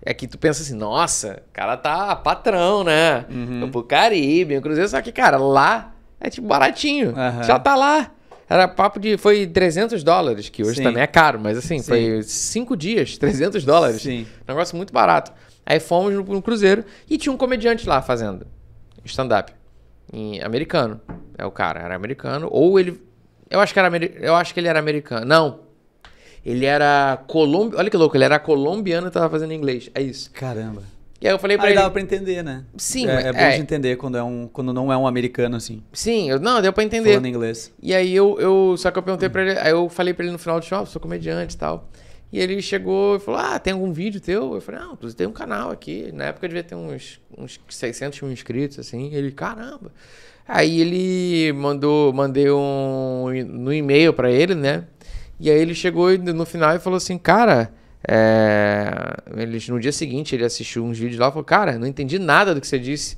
É que tu pensa assim, nossa, o cara tá patrão, né? Uhum. pro Caribe, o Cruzeiro, só que, cara, lá é tipo baratinho. Uhum. Já tá lá. Era papo de. Foi 300 dólares, que hoje Sim. também é caro, mas assim, Sim. foi 5 dias, 300 dólares. Sim. Negócio muito barato. Aí fomos no, no cruzeiro e tinha um comediante lá fazendo stand-up. Americano. É o cara, era americano. Ou ele. Eu acho que, era, eu acho que ele era americano. Não, ele era colombiano. Olha que louco, ele era colombiano e tava fazendo inglês. É isso. Caramba. E aí eu falei para ele. dava pra entender, né? Sim, é, é bom é... de entender quando, é um, quando não é um americano assim. Sim, eu, não, deu pra entender. Falando inglês. E aí eu. eu só que eu perguntei pra ele. Aí eu falei pra ele no final do show, ah, sou comediante e tal. E ele chegou e falou: Ah, tem algum vídeo teu? Eu falei: Não, tu tem um canal aqui. Na época devia ter uns, uns 600 mil inscritos, assim. ele: Caramba. Aí ele mandou, mandei um no um e-mail para ele, né? E aí ele chegou no final e falou assim: Cara, é... ele, no dia seguinte ele assistiu uns vídeos lá e falou: Cara, não entendi nada do que você disse,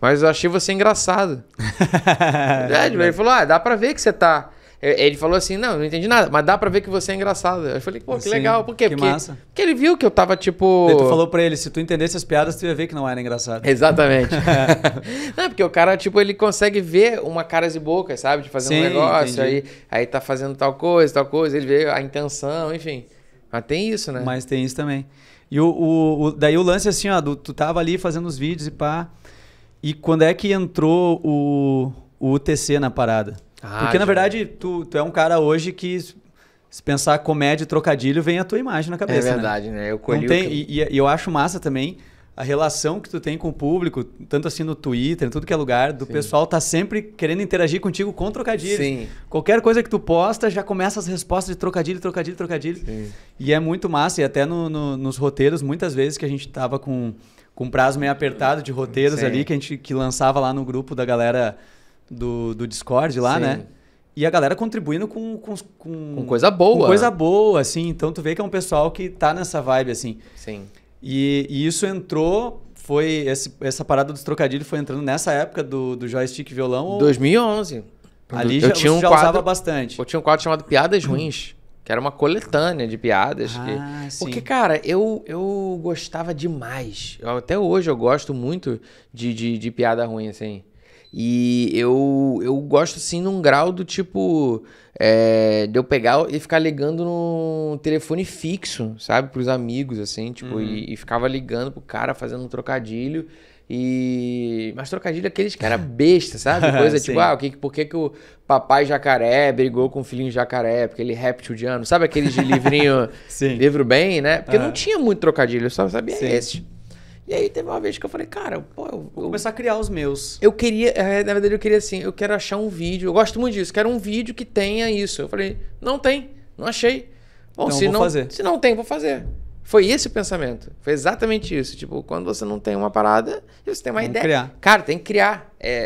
mas eu achei você engraçado. [LAUGHS] Verdade, ele falou: Ah, dá pra ver que você tá é, ele falou assim: não, não entendi nada, mas dá pra ver que você é engraçado. Eu falei, pô, que legal. Por quê? Que porque, massa. porque ele viu que eu tava tipo. Daí tu falou pra ele: se tu entendesse as piadas, tu ia ver que não era engraçado. Exatamente. [LAUGHS] [LAUGHS] não, é porque o cara, tipo, ele consegue ver uma caras e bocas, sabe? De fazer Sim, um negócio, aí, aí tá fazendo tal coisa, tal coisa, ele vê a intenção, enfim. Mas tem isso, né? Mas tem isso também. E o, o, o daí o lance assim, ó, do, tu tava ali fazendo os vídeos e pá. E quando é que entrou o, o UTC na parada? Ah, Porque, já. na verdade, tu, tu é um cara hoje que se pensar comédia e trocadilho, vem a tua imagem na é cabeça. É verdade, né? né? Eu colhi. Tem, que... e, e, eu acho massa também a relação que tu tem com o público, tanto assim no Twitter, em tudo que é lugar, do Sim. pessoal tá sempre querendo interagir contigo com trocadilho Sim. Qualquer coisa que tu posta, já começa as respostas de trocadilho, trocadilho, trocadilho. Sim. E é muito massa, e até no, no, nos roteiros, muitas vezes que a gente tava com, com prazo meio apertado de roteiros Sim. ali, que a gente que lançava lá no grupo da galera do, do Discord lá, né? Sim. né? E a galera contribuindo com, com, com, com coisa boa. Com coisa boa, assim. Então tu vê que é um pessoal que tá nessa vibe, assim. Sim. E, e isso entrou, foi. Esse, essa parada dos trocadilhos foi entrando nessa época do, do joystick violão. 2011. Ali eu já, tinha um já quadro, usava bastante. Eu tinha um quadro chamado Piadas Ruins, que era uma coletânea de piadas. Ah, que... Porque, cara, eu, eu gostava demais. Eu, até hoje eu gosto muito de, de, de piada ruim, assim. E eu, eu gosto assim num grau do tipo. É, de eu pegar e ficar ligando no telefone fixo, sabe? Pros amigos, assim, tipo, uhum. e, e, ficava ligando pro cara fazendo um trocadilho. E. Mas trocadilho é aqueles que era besta, sabe? [LAUGHS] Coisa tipo, ah, o que, por que, que o papai jacaré brigou com o filhinho jacaré? Porque ele é reptiliano, sabe? Aqueles de livrinho. [LAUGHS] livro bem, né? Porque uhum. não ah. tinha muito trocadilho, eu só sabia Sim. esse. E aí teve uma vez que eu falei, cara, pô, eu, vou eu, começar a criar os meus. Eu queria, é, na verdade eu queria assim, eu quero achar um vídeo, eu gosto muito disso, quero um vídeo que tenha isso. Eu falei, não tem, não achei. Bom, então, se vou não, fazer. se não tem, vou fazer. Foi esse o pensamento. Foi exatamente isso. Tipo, quando você não tem uma parada, você tem uma tem ideia. Criar. Cara, tem que criar é, é,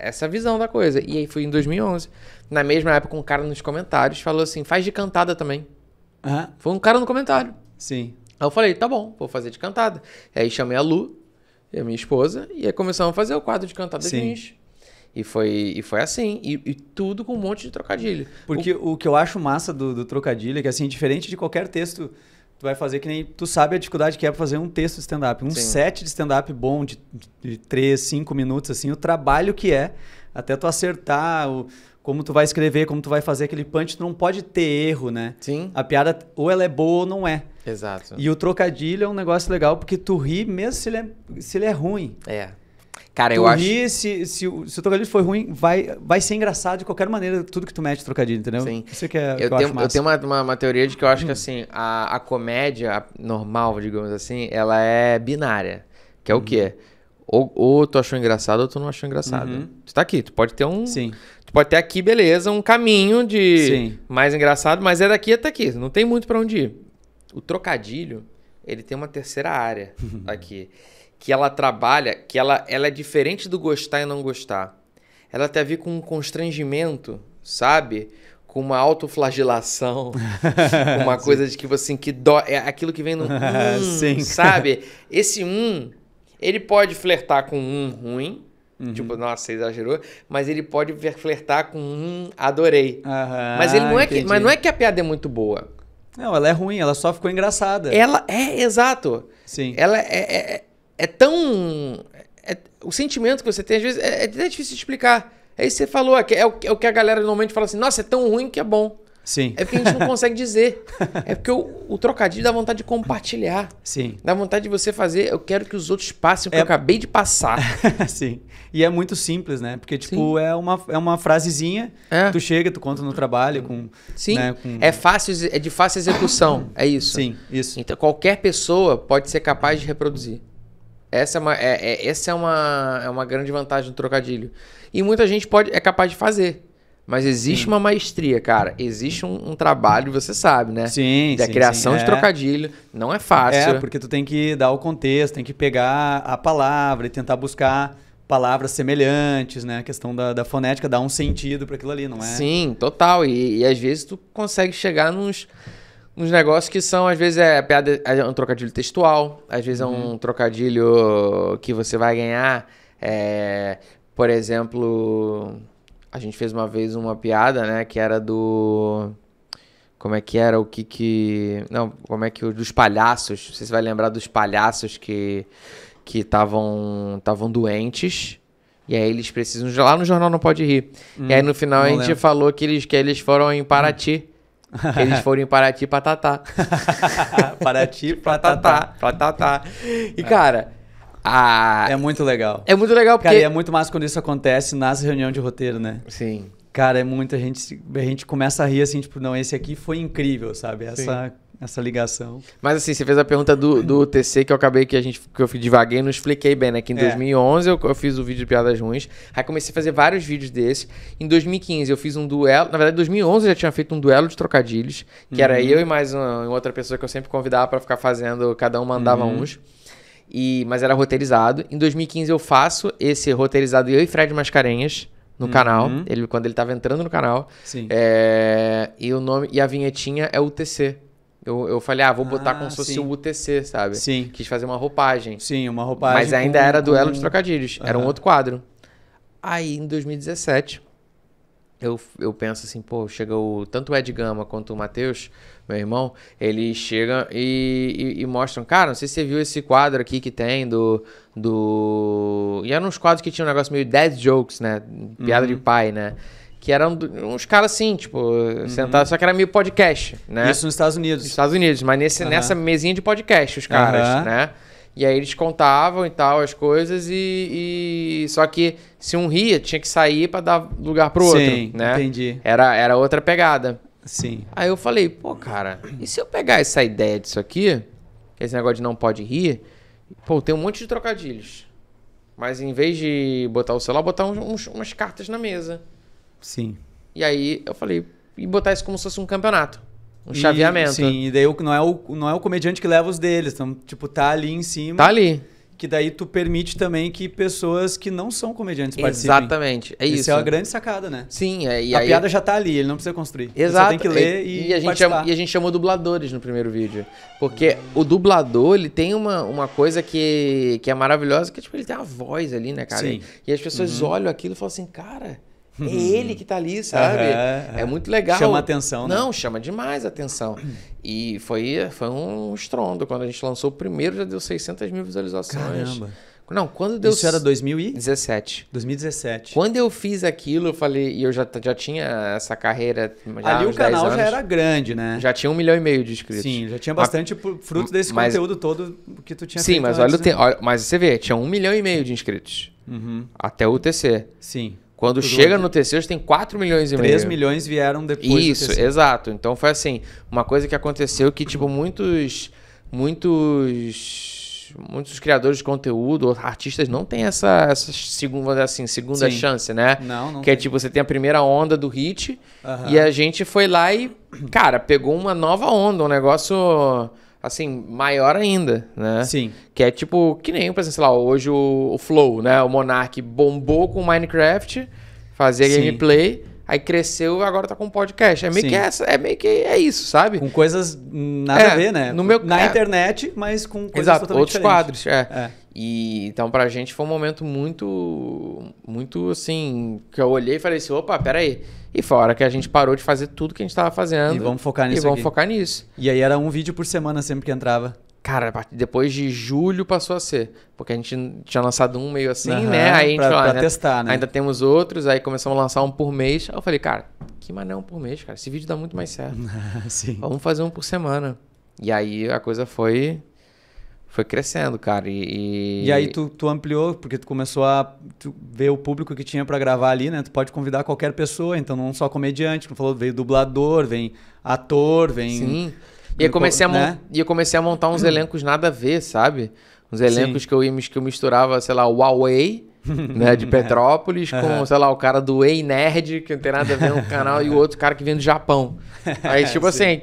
é, essa visão da coisa. E aí foi em 2011. Na mesma época, um cara nos comentários falou assim: faz de cantada também. Uhum. Foi um cara no comentário. Sim. Aí eu falei, tá bom, vou fazer de cantada. Aí chamei a Lu, a minha esposa, e aí começamos a fazer o quadro de cantada Sim. minhas. E foi, e foi assim, e, e, tudo com um monte de trocadilho. Porque o, o que eu acho massa do, do, trocadilho é que, assim, diferente de qualquer texto, tu vai fazer que nem. Tu sabe a dificuldade que é pra fazer um texto de stand-up. Um Sim. set de stand-up bom, de, de 3, 5 minutos, assim, o trabalho que é, até tu acertar o, como tu vai escrever, como tu vai fazer aquele punch, tu não pode ter erro, né? Sim. A piada, ou ela é boa ou não é. Exato. E o trocadilho é um negócio legal, porque tu ri mesmo se ele é, se ele é ruim. É. Cara, tu eu ri, acho. Se, se, se, o, trocadilho for ruim, vai, vai ser engraçado de qualquer maneira, tudo que tu mete trocadilho, entendeu? Sim. Isso que é. Eu, que tenho, eu, eu tenho uma, uma, uma, teoria de que eu acho hum. que assim, a, a comédia normal, digamos assim, ela é binária. Que é hum. o quê? Ou, ou, tu achou engraçado ou tu não achou engraçado. Uhum. Tu tá aqui, tu pode ter um. Sim. Tu pode ter aqui, beleza, um caminho de Sim. mais engraçado, mas é daqui até aqui. Não tem muito para onde ir o trocadilho, ele tem uma terceira área [LAUGHS] aqui. que ela trabalha, que ela, ela é diferente do gostar e não gostar. Ela tem a ver com um constrangimento, sabe? Com uma autoflagelação, [LAUGHS] uma coisa de que assim, que dó. É aquilo que vem no. [LAUGHS] Ah, hum, sabe? Esse um, ele pode flertar com um ruim, Uhum. Tipo, nossa, você exagerou. Mas ele pode flertar com um adorei. mas ele não é que, mas não é que a piada é muito boa. Não, ela é ruim, ela só ficou engraçada. Ela é, exato. Sim. Ela é, é, é, é tão. É, o sentimento que você tem, às vezes, é, é até difícil de explicar. É isso que você falou, é, é, o, é o que a galera normalmente fala assim: nossa, é tão ruim que é bom. Sim. É porque a gente não [LAUGHS] consegue dizer. É porque o, o, trocadilho dá vontade de compartilhar. Sim. Dá vontade de você fazer, eu quero que os outros passem o que é... eu acabei de passar. [LAUGHS] Sim. E é muito simples, né? Porque, tipo, Sim. é uma, é uma frasezinha. É. Tu chega, tu conta no trabalho com... Sim. Né, com... É, fácil, é de fácil execução. [COUGHS] É isso. Sim, isso. Então, qualquer pessoa pode ser capaz de reproduzir. Essa é uma, é, é, essa é uma, é uma grande vantagem do trocadilho. E muita gente pode, é capaz de fazer. Mas existe sim. uma maestria, cara. Existe um, um, trabalho, você sabe, né? Sim. Da sim, criação sim. de é. trocadilho. Não é fácil. É, porque tu tem que dar o contexto, tem que pegar a palavra e tentar buscar palavras semelhantes, né? A questão da, da fonética dá um sentido para aquilo ali, não é? Sim, total. E, e, às vezes tu consegue chegar nos, nos negócios que são, às vezes, é, piada, é um trocadilho textual, às vezes é um uhum. trocadilho que você vai ganhar, é, por exemplo a gente fez uma vez uma piada, né, que era do como é que era o que que não, como é que dos palhaços, sei se vai lembrar dos palhaços que que estavam doentes. E aí eles precisam lá no jornal não pode rir. Hum, e aí hum, no final a gente lembro. falou que eles que eles foram em Paraty. Hum. Eles foram em Paraty pra Tatá. [LAUGHS] Paraty pra Tatá. Pra Tatá. E, cara, é muito legal. É muito legal porque... Cara, é muito massa quando isso acontece nas reuniões de roteiro, né? Sim. Cara, é muita gente... A gente começa a rir assim, tipo, não, esse aqui foi incrível, sabe? Essa... essa ligação. Mas assim, você fez a pergunta do, do TC que eu acabei que a gente que eu e não expliquei bem, né? Que em é. 2011 eu, eu, fiz o vídeo de piadas ruins, aí comecei a fazer vários vídeos desses. Em 2015 eu fiz um duelo, na verdade, em 2011 eu já tinha feito um duelo de trocadilhos, que uhum. era eu e mais uma, outra pessoa que eu sempre convidava para ficar fazendo, cada um mandava uhum. uns. E, mas era roteirizado. Em 2015 eu faço esse roteirizado eu e Fred Mascarenhas no uhum. canal. Ele, quando ele estava entrando no canal. Sim. É, e o nome e a vinhetinha é UTC. Eu, eu falei, ah, vou botar ah, como se fosse o UTC, sabe? Sim. Quis fazer uma roupagem. Sim, uma roupagem. Mas ainda com, era duelo de trocadilhos. Uhum. Era um outro quadro. Aí, em 2017, eu, eu penso assim, pô, chega o tanto o Ed Gama quanto o Matheus, meu irmão, eles chegam e, e, e, mostram, cara, não sei se você viu esse quadro aqui que tem do. do... E eram uns quadros que tinha um negócio meio dead jokes, né? Piada uhum. de pai, né? Que eram uns caras assim, tipo, uhum. sentados, só que era meio podcast, né? Isso nos Estados Unidos. Nos Estados Unidos, mas nesse, uhum. nessa mesinha de podcast, os caras, né? E aí eles contavam e tal as coisas e, e... só que se um ria tinha que sair para dar lugar pro outro, Sim, né? Entendi. Era era outra pegada. Sim. Aí eu falei, pô, cara, e se eu pegar essa ideia disso aqui, esse negócio de não pode rir, pô, tem um monte de trocadilhos. Mas em vez de botar o celular, botar uns, umas cartas na mesa. Sim. E aí eu falei, e botar isso como se fosse um campeonato. Um e, chaveamento. Sim, e daí não é, o, não é o comediante que leva os deles. Então, tipo, tá ali em cima. Tá ali. Que daí tu permite também que pessoas que não são comediantes participem. Exatamente, é, é isso. Isso é uma grande sacada, né? Sim, é, e A aí... piada já tá ali, ele não precisa construir. Exato. Ele só tem que ler e, e, a gente chama, E a gente chamou dubladores no primeiro vídeo. Porque o dublador, ele tem uma, uma coisa que, que é maravilhosa, que tipo, ele tem a voz ali, né, cara? Sim. E, e as pessoas uhum. olham aquilo e falam assim, cara... É ele que está ali, sabe? Uhum, é muito legal. Chama atenção, né? Não, chama demais a atenção. E foi, foi um estrondo. Quando a gente lançou o primeiro, já deu 600 mil visualizações. Caramba. Não, quando deu. Isso era 2017. 2017. Quando eu fiz aquilo, eu falei, e eu já, já tinha essa carreira. Já Ali o canal anos, já era grande, né? Já tinha um milhão e meio de inscritos. Sim, já tinha bastante mas, fruto desse mas, conteúdo todo que tu tinha Sim, mas antes, né? olha né? o tempo. Mas você vê, tinha um milhão e meio de inscritos. Uhum. Até o UTC. Sim. Quando Tudo chega no terceiro, tem 4 milhões e 3 meio. 3 milhões vieram depois. Isso, exato. Então foi assim, uma coisa que aconteceu que, tipo, muitos. Muitos. Muitos criadores de conteúdo, artistas, não tem essa, essa segunda, assim, segunda chance, né? Não, não. Que é, tem. é tipo, você tem a primeira onda do hit e a gente foi lá e, cara, pegou uma nova onda, um negócio assim, maior ainda, né? Sim. Que é tipo, que nem, por exemplo, sei lá, hoje o, o Flow, né? O Monark bombou com Minecraft, fazia Sim. gameplay, aí cresceu e agora tá com podcast. É meio Sim. que essa, é meio que é isso, sabe? Com coisas nada é, a ver, né? No meu, Na é, internet, mas com coisas exato, outros diferentes. quadros, é. é. E então pra gente foi um momento muito muito assim, que eu olhei e falei assim, opa, peraí. E foi a hora que a gente parou de fazer tudo que a gente tava fazendo. E vamos focar nisso. E vamos aqui. focar nisso. E aí era um vídeo por semana sempre que entrava. Cara, depois de julho passou a ser. Porque a gente tinha lançado um meio assim, uhum, né? Aí a gente pra, falou, pra ah, né? testar, né? Ainda temos outros, aí começamos a lançar um por mês. Aí eu falei, cara, que mané um por mês, cara. Esse vídeo dá muito mais certo. [LAUGHS] Sim. Vamos fazer um por semana. E aí a coisa foi foi crescendo, cara. E, e... e aí tu, tu, ampliou, porque tu começou a tu ver o público que tinha para gravar ali, né? Tu pode convidar qualquer pessoa, então não só comediante, como falou, veio dublador, vem ator, vem. Sim. E eu comecei, né? a, e eu comecei a montar uns uhum. elencos nada a ver, sabe? Uns elencos que eu, que eu misturava, sei lá, Huawei [LAUGHS] né, de uhum. Petrópolis, com, uhum. sei lá, o cara do Ei Nerd, que não tem nada a ver no canal, e o outro cara que vem do Japão. [LAUGHS] Aí, tipo assim,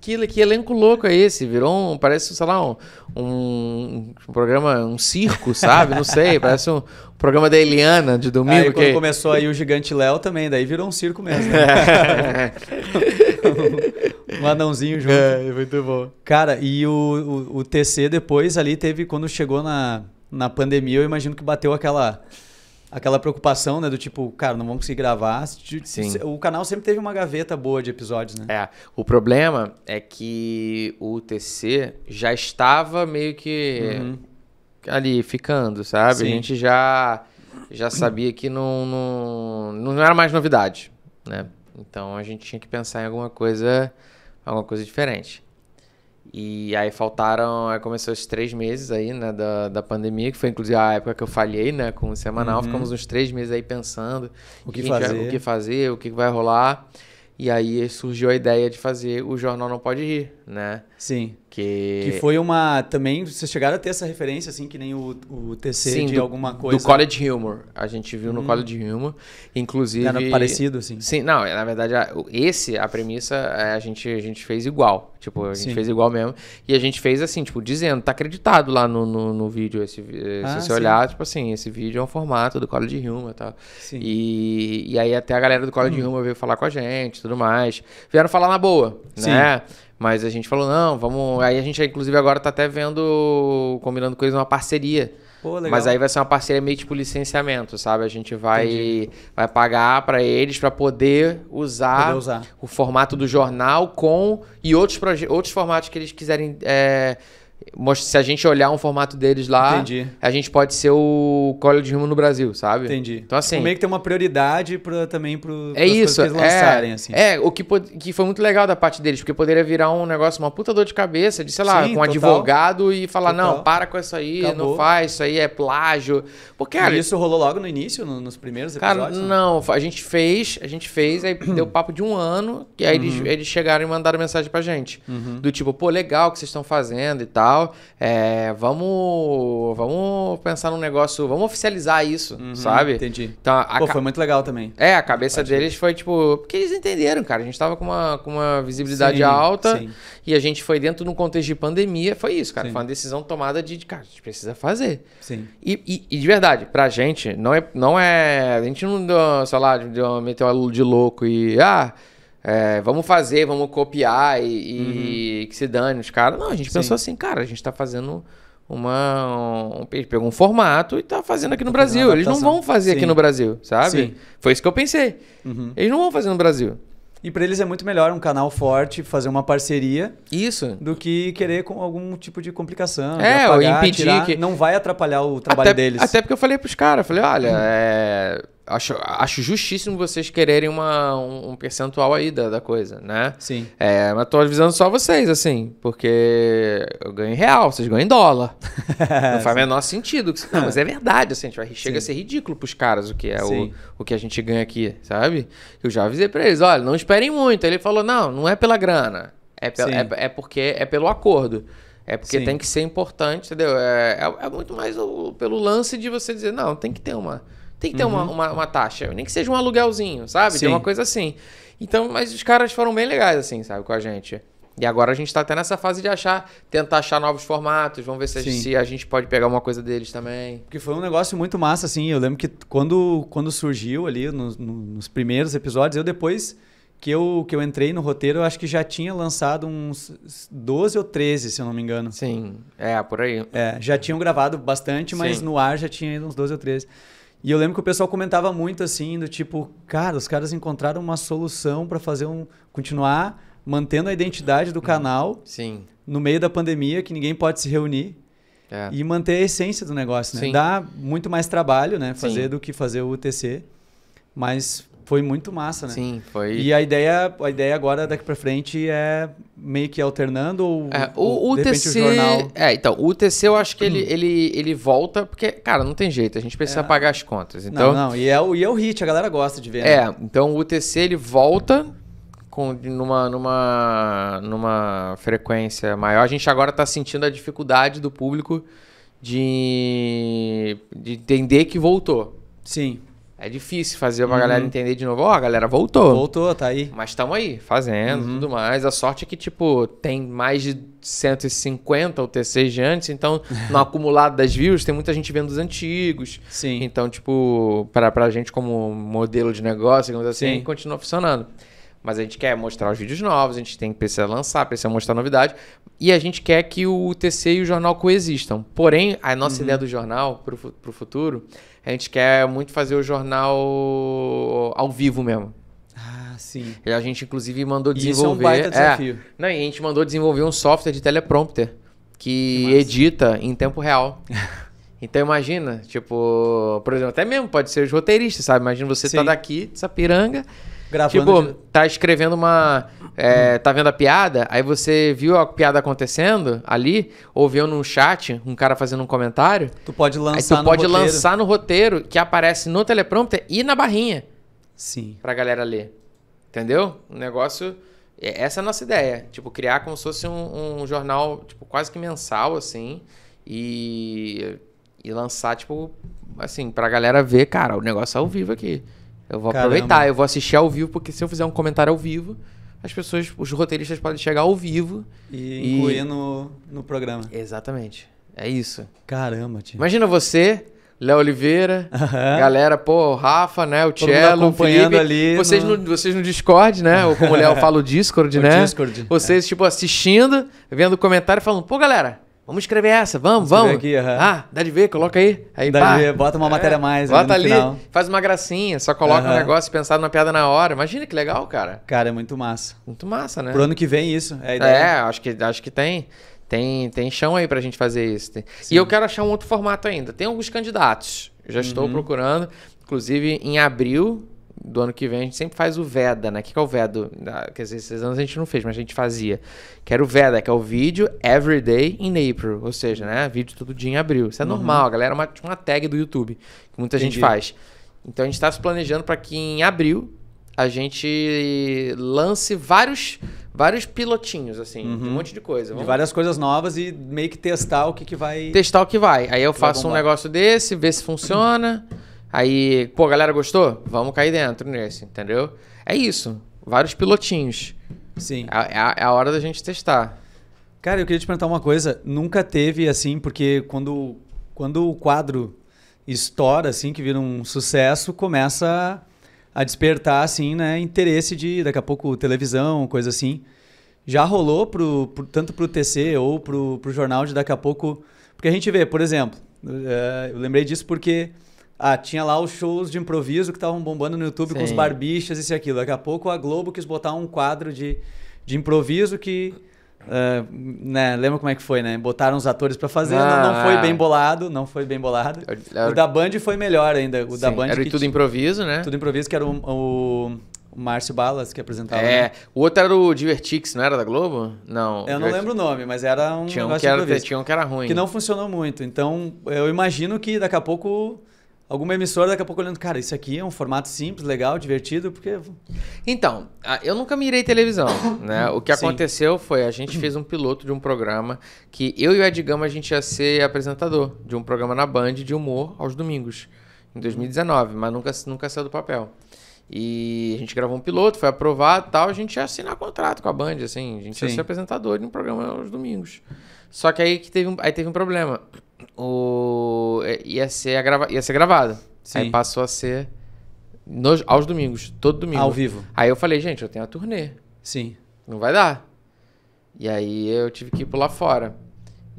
que, que elenco louco é esse? Virou um, parece, sei lá, um, um, um programa, um circo, sabe? Não sei, [LAUGHS] parece um, programa da Eliana de domingo. Aí, quando começou aí o Gigante Léo também, daí virou um circo mesmo. Né? um anãozinho junto. É, muito bom. Cara, e o, o, o TC depois ali teve, quando chegou na na pandemia, eu imagino que bateu aquela aquela preocupação, né? Do tipo, cara, não vamos conseguir gravar. Sim. O canal sempre teve uma gaveta boa de episódios, né? É. O problema é que o UTC já estava meio que uhum. ali ficando, sabe? Sim. A gente já, já sabia que não, não, não era mais novidade, né? Então a gente tinha que pensar em alguma coisa, alguma coisa diferente. E aí faltaram, aí começou os três meses aí, né, da, da pandemia, que foi inclusive a época que eu falhei, né, com o semanal. Uhum. Ficamos uns três meses aí pensando o que, fazer. Vai, o que fazer, o que vai rolar. E aí surgiu a ideia de fazer o Jornal Não Pode Rir, né? Sim. Porque. Que foi uma. Também, vocês chegaram a ter essa referência, assim, que nem o, o TC sim, de do, alguma coisa. Do College Humor. A gente viu hum. no College Humor. Inclusive. Era parecido, assim. Sim, não, é, na verdade, a, esse, a premissa, é, a gente, a gente fez igual. Tipo, a gente sim. fez igual mesmo. E a gente fez assim, tipo, dizendo, tá acreditado lá no, no, no vídeo. Esse, eh, se ah, você sim. olhar, tipo assim, esse vídeo é um formato do College Humor tá? Sim. e E aí até a galera do College hum. Humor veio falar com a gente tudo mais. Vieram falar na boa, né? Sim. Mas a gente falou, não, vamos. Aí a gente, inclusive, agora tá até vendo, combinando com eles uma parceria. Pô, Mas aí vai ser uma parceria meio tipo licenciamento, sabe? A gente vai, vai pagar para eles para poder, usar usar o formato do jornal com e outros, outros formatos que eles quiserem é, se a gente olhar um formato deles lá, Entendi. a gente pode ser o de rimo no Brasil, sabe? Entendi. Então assim, tipo, meio que tem uma prioridade pra, também para é isso, eles é. lançarem é, assim. É, o que, que foi muito legal da parte deles, porque poderia virar um negócio uma puta dor de cabeça de, sei lá, Sim, com um advogado e falar total. não, para com isso aí, Acabou. não faz, isso aí é plágio. Porque cara, isso rolou logo no início, no, nos primeiros episódios? Cara, não, a gente fez, a gente fez, aí deu [CLEARS THROAT] papo de um ano, e aí uhum. eles, eles chegaram e mandaram mensagem pra gente, uhum. do tipo, pô, legal o que vocês estão fazendo e tal tal. É, vamos, vamos pensar num negócio, vamos oficializar isso, uhum, sabe? Entendi. Então, a Pô, foi muito legal também. É, a cabeça deles foi tipo, porque eles entenderam, cara. A gente tava com uma, com uma visibilidade sim, alta sim. e a gente foi dentro de um contexto de pandemia. Foi isso, cara. Sim. Foi uma decisão tomada de, cara, a gente precisa fazer. Sim. E, e, e de verdade, pra gente, não é, não é. A gente não deu, sei lá, deu uma meteora de louco e. Ah, é, vamos fazer, vamos copiar e, e uhum. que se dane os caras. Não, a gente Sim. pensou assim, cara, a gente tá fazendo uma. Um, pegou um formato e tá fazendo aqui no tá Brasil. Eles não vão fazer Sim. aqui no Brasil, sabe? Sim. Foi isso que eu pensei. Uhum. Eles não vão fazer no Brasil. E para eles é muito melhor um canal forte fazer uma parceria. Isso. Do que querer com algum tipo de complicação. É, apagar, ou impedir tirar, que. Não vai atrapalhar o trabalho até, deles. Até porque eu falei pros caras, falei, olha, uhum. é acho, acho justíssimo vocês quererem uma, um, um percentual aí da, da, coisa, né? Sim. É, mas tô avisando só vocês, assim, porque eu ganho em real, vocês ganham em dólar. [LAUGHS] Não faz o menor sentido. [LAUGHS] Não, mas é verdade, assim, a gente vai, chega Sim. a ser ridículo pros caras o que é o, o que a gente ganha aqui, sabe? Eu já avisei pra eles, olha, não esperem muito. Ele falou, não, não é pela grana, é, é, é porque é pelo acordo. É porque Sim. tem que ser importante, entendeu? É, é, é muito mais o, pelo lance de você dizer, não, tem que ter uma tem que ter uhum. uma, uma, uma, taxa, nem que seja um aluguelzinho, sabe? Sim. Tem uma coisa assim. Então, mas os caras foram bem legais, assim, sabe, com a gente. E agora a gente tá até nessa fase de achar, tentar achar novos formatos, vamos ver se a, gente, se a, gente pode pegar uma coisa deles também. Porque foi um negócio muito massa, assim. Eu lembro que quando, quando surgiu ali, no, no, nos primeiros episódios, eu depois que eu, que eu entrei no roteiro, eu acho que já tinha lançado uns 12 ou 13, se eu não me engano. Sim, é, por aí. É, já tinham gravado bastante, mas Sim. no ar já tinha uns 12 ou 13. E eu lembro que o pessoal comentava muito assim, do tipo, cara, os caras encontraram uma solução para fazer um continuar mantendo a identidade do uhum. canal. Sim. No meio da pandemia que ninguém pode se reunir. É. E manter a essência do negócio, né? Sim. Dá muito mais trabalho, né, fazer Sim. do que fazer o UTC, mas foi muito massa, né? Sim, foi. E a ideia, a ideia agora daqui para frente é meio que alternando ou é, o, o UTC, o jornal... É, então, o UTC eu acho que ele, hum. ele, ele volta, porque, cara, não tem jeito, a gente precisa é. pagar as contas. Então, não, não, e é, o, e é o hit, a galera gosta de ver. Né? É, né? então o UTC ele volta com, numa, numa, numa frequência maior. A gente agora está sentindo a dificuldade do público de, de entender que voltou. Sim. É difícil fazer uma uhum. galera entender de novo. Ó, oh, a galera voltou. Voltou, tá aí. Mas estamos aí, fazendo uhum. tudo mais. A sorte é que, tipo, tem mais de 150 UTCs de antes, então [LAUGHS] no acumulado das views tem muita gente vendo os antigos. Sim. Então, tipo, para a gente como modelo de negócio, digamos assim, Sim. continua funcionando mas a gente quer mostrar os vídeos novos, a gente tem que precisar lançar, precisa mostrar novidade, e a gente quer que o TC e o jornal coexistam. Porém, a nossa uhum. ideia do jornal para o futuro, a gente quer muito fazer o jornal ao vivo mesmo. Ah, sim. E a gente, inclusive, mandou desenvolver. Isso é um baita é, desafio. É, não, e a gente mandou desenvolver um software de teleprompter que, edita em tempo real. [LAUGHS] Então imagina, tipo, por exemplo, até mesmo pode ser os roteiristas, sabe? Imagina você tá Sim. tá daqui, de Sapiranga, Gravando. Tipo, tá escrevendo uma. É, tá vendo a piada, aí você viu a piada acontecendo ali, ou viu no chat um cara fazendo um comentário. Tu pode lançar aí tu pode roteiro. lançar no roteiro que aparece no teleprompter e na barrinha. Sim. Pra galera ler. Entendeu? O negócio. É, essa é a nossa ideia. Tipo, criar como se fosse um, um jornal, tipo, quase que mensal, assim. E. E lançar, tipo, assim, pra galera ver, cara, o negócio é ao vivo aqui. Eu vou Caramba. aproveitar, eu vou assistir ao vivo, porque se eu fizer um comentário ao vivo, as pessoas, os roteiristas podem chegar ao vivo. E, incluir e... No, no programa. Exatamente. É isso. Caramba, tio. Imagina você, Léo Oliveira, uhum. galera, pô, o Rafa, né? O Cello, o Felipe. Ali vocês, no... no... vocês no Discord, né? Ou como o Léo [LAUGHS] fala, o Discord, o né? Discord. É. Vocês, é. tipo, assistindo, vendo o comentário e falando, pô, galera, Vamos escrever essa, vamos, vamos. Aqui, uhum. Ah, dá de ver, coloca aí. aí dá pá. de ver, bota uma é, matéria é, mais. Bota ali, final. faz uma gracinha, só coloca uhum. um negócio pensado na piada na hora. Imagina que legal, cara. Cara, é muito massa. Muito massa, né? Pro ano que vem isso, é a é, ideia. É, acho que, acho que tem. Tem, tem chão aí pra gente fazer isso. Tem... E eu quero achar um outro formato ainda. Tem alguns candidatos. Eu já uhum. estou procurando. Inclusive, em abril do ano que vem, a gente sempre faz o VEDA, né? O que, que é o VEDA? Ah, quer dizer, esses anos a gente não fez, mas a gente fazia. Que era o VEDA, que é o vídeo Every Day in April. Ou seja, né? Vídeo todo dia em abril. Isso é uhum. normal, a galera é uma, uma tag do YouTube, que muita Entendi. gente faz. Então a gente está se planejando para que em abril a gente lance vários vários pilotinhos, assim, uhum. um monte de coisa. Vamos... De várias coisas novas e meio que testar o que, que vai. Testar o que vai. Aí eu faço um negócio desse, ver se funciona. Aí, pô, galera gostou? Vamos cair dentro nesse, entendeu? É isso. Vários pilotinhos. Sim. É, é, a, é a hora da gente testar. Cara, eu queria te perguntar uma coisa. Nunca teve assim, porque quando, quando o quadro estoura, assim, que vira um sucesso, começa a despertar, assim, né, interesse de, daqui a pouco, televisão, coisa assim. Já rolou pro, pro, tanto o TC ou para o jornal de daqui a pouco... Porque a gente vê, por exemplo, eh, eu lembrei disso porque ah, tinha lá os shows de improviso que estavam bombando no YouTube Sim. com os barbichas, isso e aquilo. Daqui a pouco a Globo quis botar um quadro de, de improviso que. Uh, né, lembra como é que foi, né? Botaram os atores para fazer, ah, não, não, ah, foi é. bem bolado, não foi bem bolado. Era, o da Band foi melhor ainda. O sim, da Band era tudo tinha, improviso, né? Tudo improviso, que era o, o, o Márcio Balas que apresentava. É, né? o outro era o Divertix, não era da Globo? Não. Eu não lembro o nome, mas era um. Tinha um, que era, tinha um que era ruim. Que não funcionou muito. Então, eu imagino que daqui a pouco alguma emissora daqui a pouco olhando, cara, isso aqui é um formato simples, legal, divertido, porque. Então, eu nunca mirei televisão, [COUGHS] né? O que Sim. aconteceu foi a gente fez um piloto de um programa que eu e o Ed Gama a gente ia ser apresentador de um programa na Band de humor aos domingos, em 2019, mas nunca, nunca saiu do papel. E a gente gravou um piloto, foi aprovado tal, a gente ia assinar contrato com a Band, assim, a gente Sim. ia ser apresentador de um programa aos domingos. Só que aí que teve um, aí teve um problema o, é, ia, ser grava, ia ser gravada. Sim. Aí passou a ser nos, aos domingos, todo domingo. Ao vivo. Aí eu falei, gente, eu tenho a turnê. Sim. Não vai dar. E aí eu tive que ir pular fora.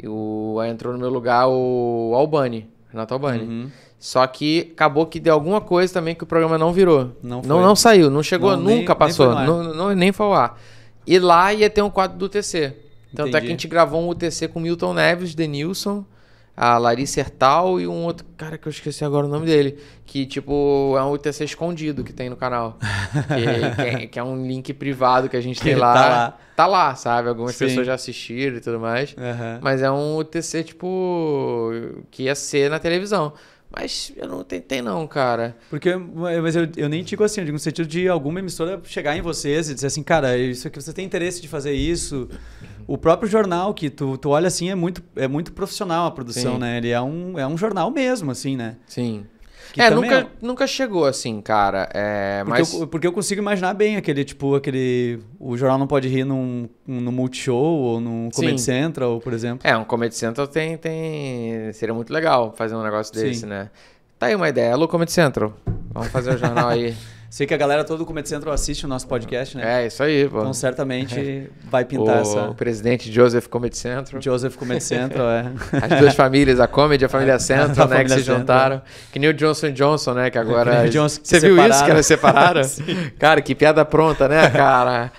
E o, aí entrou no meu lugar o Albani, Renato Albani. Uhum. Só que acabou que deu alguma coisa também que o programa não virou. Não, não, não, saiu, não chegou, não, nunca nem, passou, nem não, não, nem foi lá ar. E lá ia ter um quadro do UTC. Tanto Entendi. é que a gente gravou um UTC com Milton Neves, Denilson a Larissa Ertal e um outro cara que eu esqueci agora o nome dele, que tipo é um UTC escondido que tem no canal, [LAUGHS] que, que, é, que é, um link privado que a gente tem lá. Tá, lá. tá lá, sabe? Algumas Sim. pessoas já assistiram e tudo mais, uhum. mas é um UTC tipo que ia ser na televisão. Mas eu não tentei, não, cara. Porque, mas eu, eu nem digo assim, eu digo no sentido de alguma emissora chegar em vocês e dizer assim, cara, isso aqui você tem interesse de fazer isso. O próprio jornal que tu, tu olha assim é muito, é muito profissional a produção, Sim. né? Ele é um, é um jornal mesmo, assim, né? Sim é, nunca, é... nunca chegou assim, cara. É, porque, mas... eu, porque eu consigo imaginar bem aquele, tipo, aquele. O jornal não pode rir num, num Multishow ou num Comedy Sim. Central, por exemplo. É, um Comedy Central tem, tem. Seria muito legal fazer um negócio desse, Sim. né? Tá aí uma ideia. Alô, Comedy Central. Vamos fazer o um jornal aí. [LAUGHS] Sei que a galera todo do Comet Central assiste o nosso podcast, né? É, isso aí, pô. Então certamente [LAUGHS] vai pintar o essa. O presidente Joseph Comet Central. Joseph Comet Central, é. [LAUGHS] As duas famílias, a Comedy e a família [LAUGHS] Central, né? Família que se Central. juntaram. Que nem o Johnson Johnson, né? Que agora. Que Johnson, você viu separaram. isso que elas separaram? cara, que piada pronta, né, cara?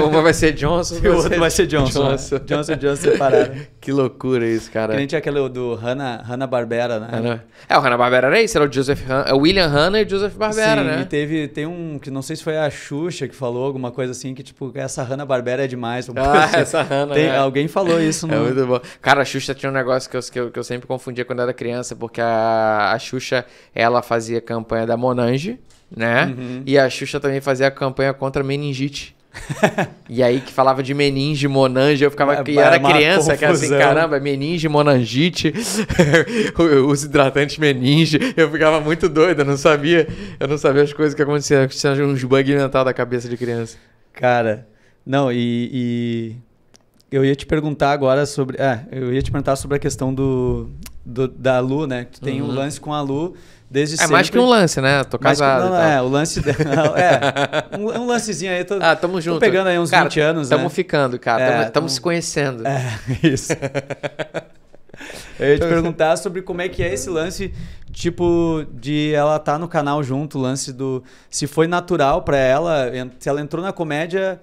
O Uma vai ser Johnson e o outro vai ser Johnson. Né? Johnson Johnson, Johnson separaram. Que loucura isso, cara. Que nem tinha aquele do Hanna, Hanna Barbera, né? Hanna. É, o Hanna Barbera era isso, era o Joseph Han, é o William Hanna e o Joseph Barbera, Sim, né? E teve, tem um que não sei se foi a Xuxa que falou alguma coisa assim, que tipo, essa Hanna Barbera é demais. [LAUGHS] Ah, assim. essa Hanna. Tem, é. Alguém falou isso, não? [LAUGHS] É muito bom. Cara, a Xuxa tinha um negócio que eu, que eu, que eu sempre confundia quando era criança, porque a, a Xuxa, ela fazia campanha da Monange, né? Uhum. E a Xuxa também fazia campanha contra a meningite e aí que falava de meninge, monange, eu ficava é, é era criança, que era assim, caramba, é meninge, monangite, [LAUGHS] os hidratantes meninge, eu ficava muito doido, eu não sabia, eu não sabia as coisas que aconteciam, tinha uns bugs mental da cabeça de criança. Cara, não, e, e, eu ia te perguntar agora sobre, é, eu ia te perguntar sobre a questão do, do da Lu, né? Tu tem uhum. um lance com a Lu desde é sempre. É mais que um lance, né? Tô casado. Que, não, É, o lance. [LAUGHS] Não, é, um, um, lancezinho aí. Tô, ah, tamo junto. Tô pegando aí uns cara, 20 anos. Tamo né? ficando, cara. É, tamo, tamo, se conhecendo. É, [LAUGHS] isso. Eu ia te [LAUGHS] perguntar sobre como é que é esse lance, tipo, de ela estar tá no canal junto, o lance do. Se foi natural para ela, se ela entrou na comédia.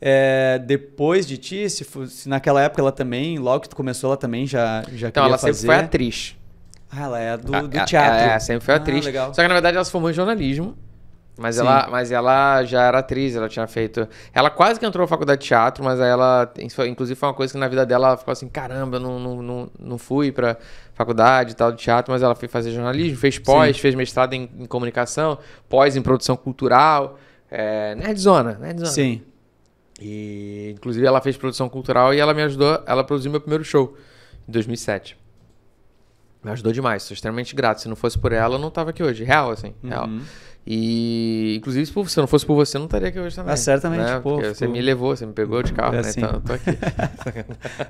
É, depois de ti, se, se, naquela época ela também, logo que tu começou, ela também já, já então, queria fazer. Então, ela sempre foi atriz. Ah, ela é do, ah, do é, teatro. É, sempre foi ah, atriz. legal. Só que na verdade ela se formou em jornalismo. Mas ela, mas ela já era atriz, ela tinha feito. Ela quase que entrou na faculdade de teatro, mas aí ela. Inclusive foi uma coisa que na vida dela ficou assim: caramba, eu não, não, não, não fui pra faculdade e tal de teatro, mas ela foi fazer jornalismo, fez pós, Sim. fez mestrado em, em, comunicação, pós em produção cultural. É, nerdzona, nerdzona. Sim. E inclusive ela fez produção cultural e ela me ajudou, ela produziu meu primeiro show em 2007. Me ajudou demais, sou extremamente grato. Se não fosse por ela, eu não tava aqui hoje. Real, assim, uhum. real. E, inclusive, se não fosse por você, eu não estaria aqui hoje também. Ah, certamente, né? pô. Você me levou, você me pegou de carro, é né? Então, eu tô aqui.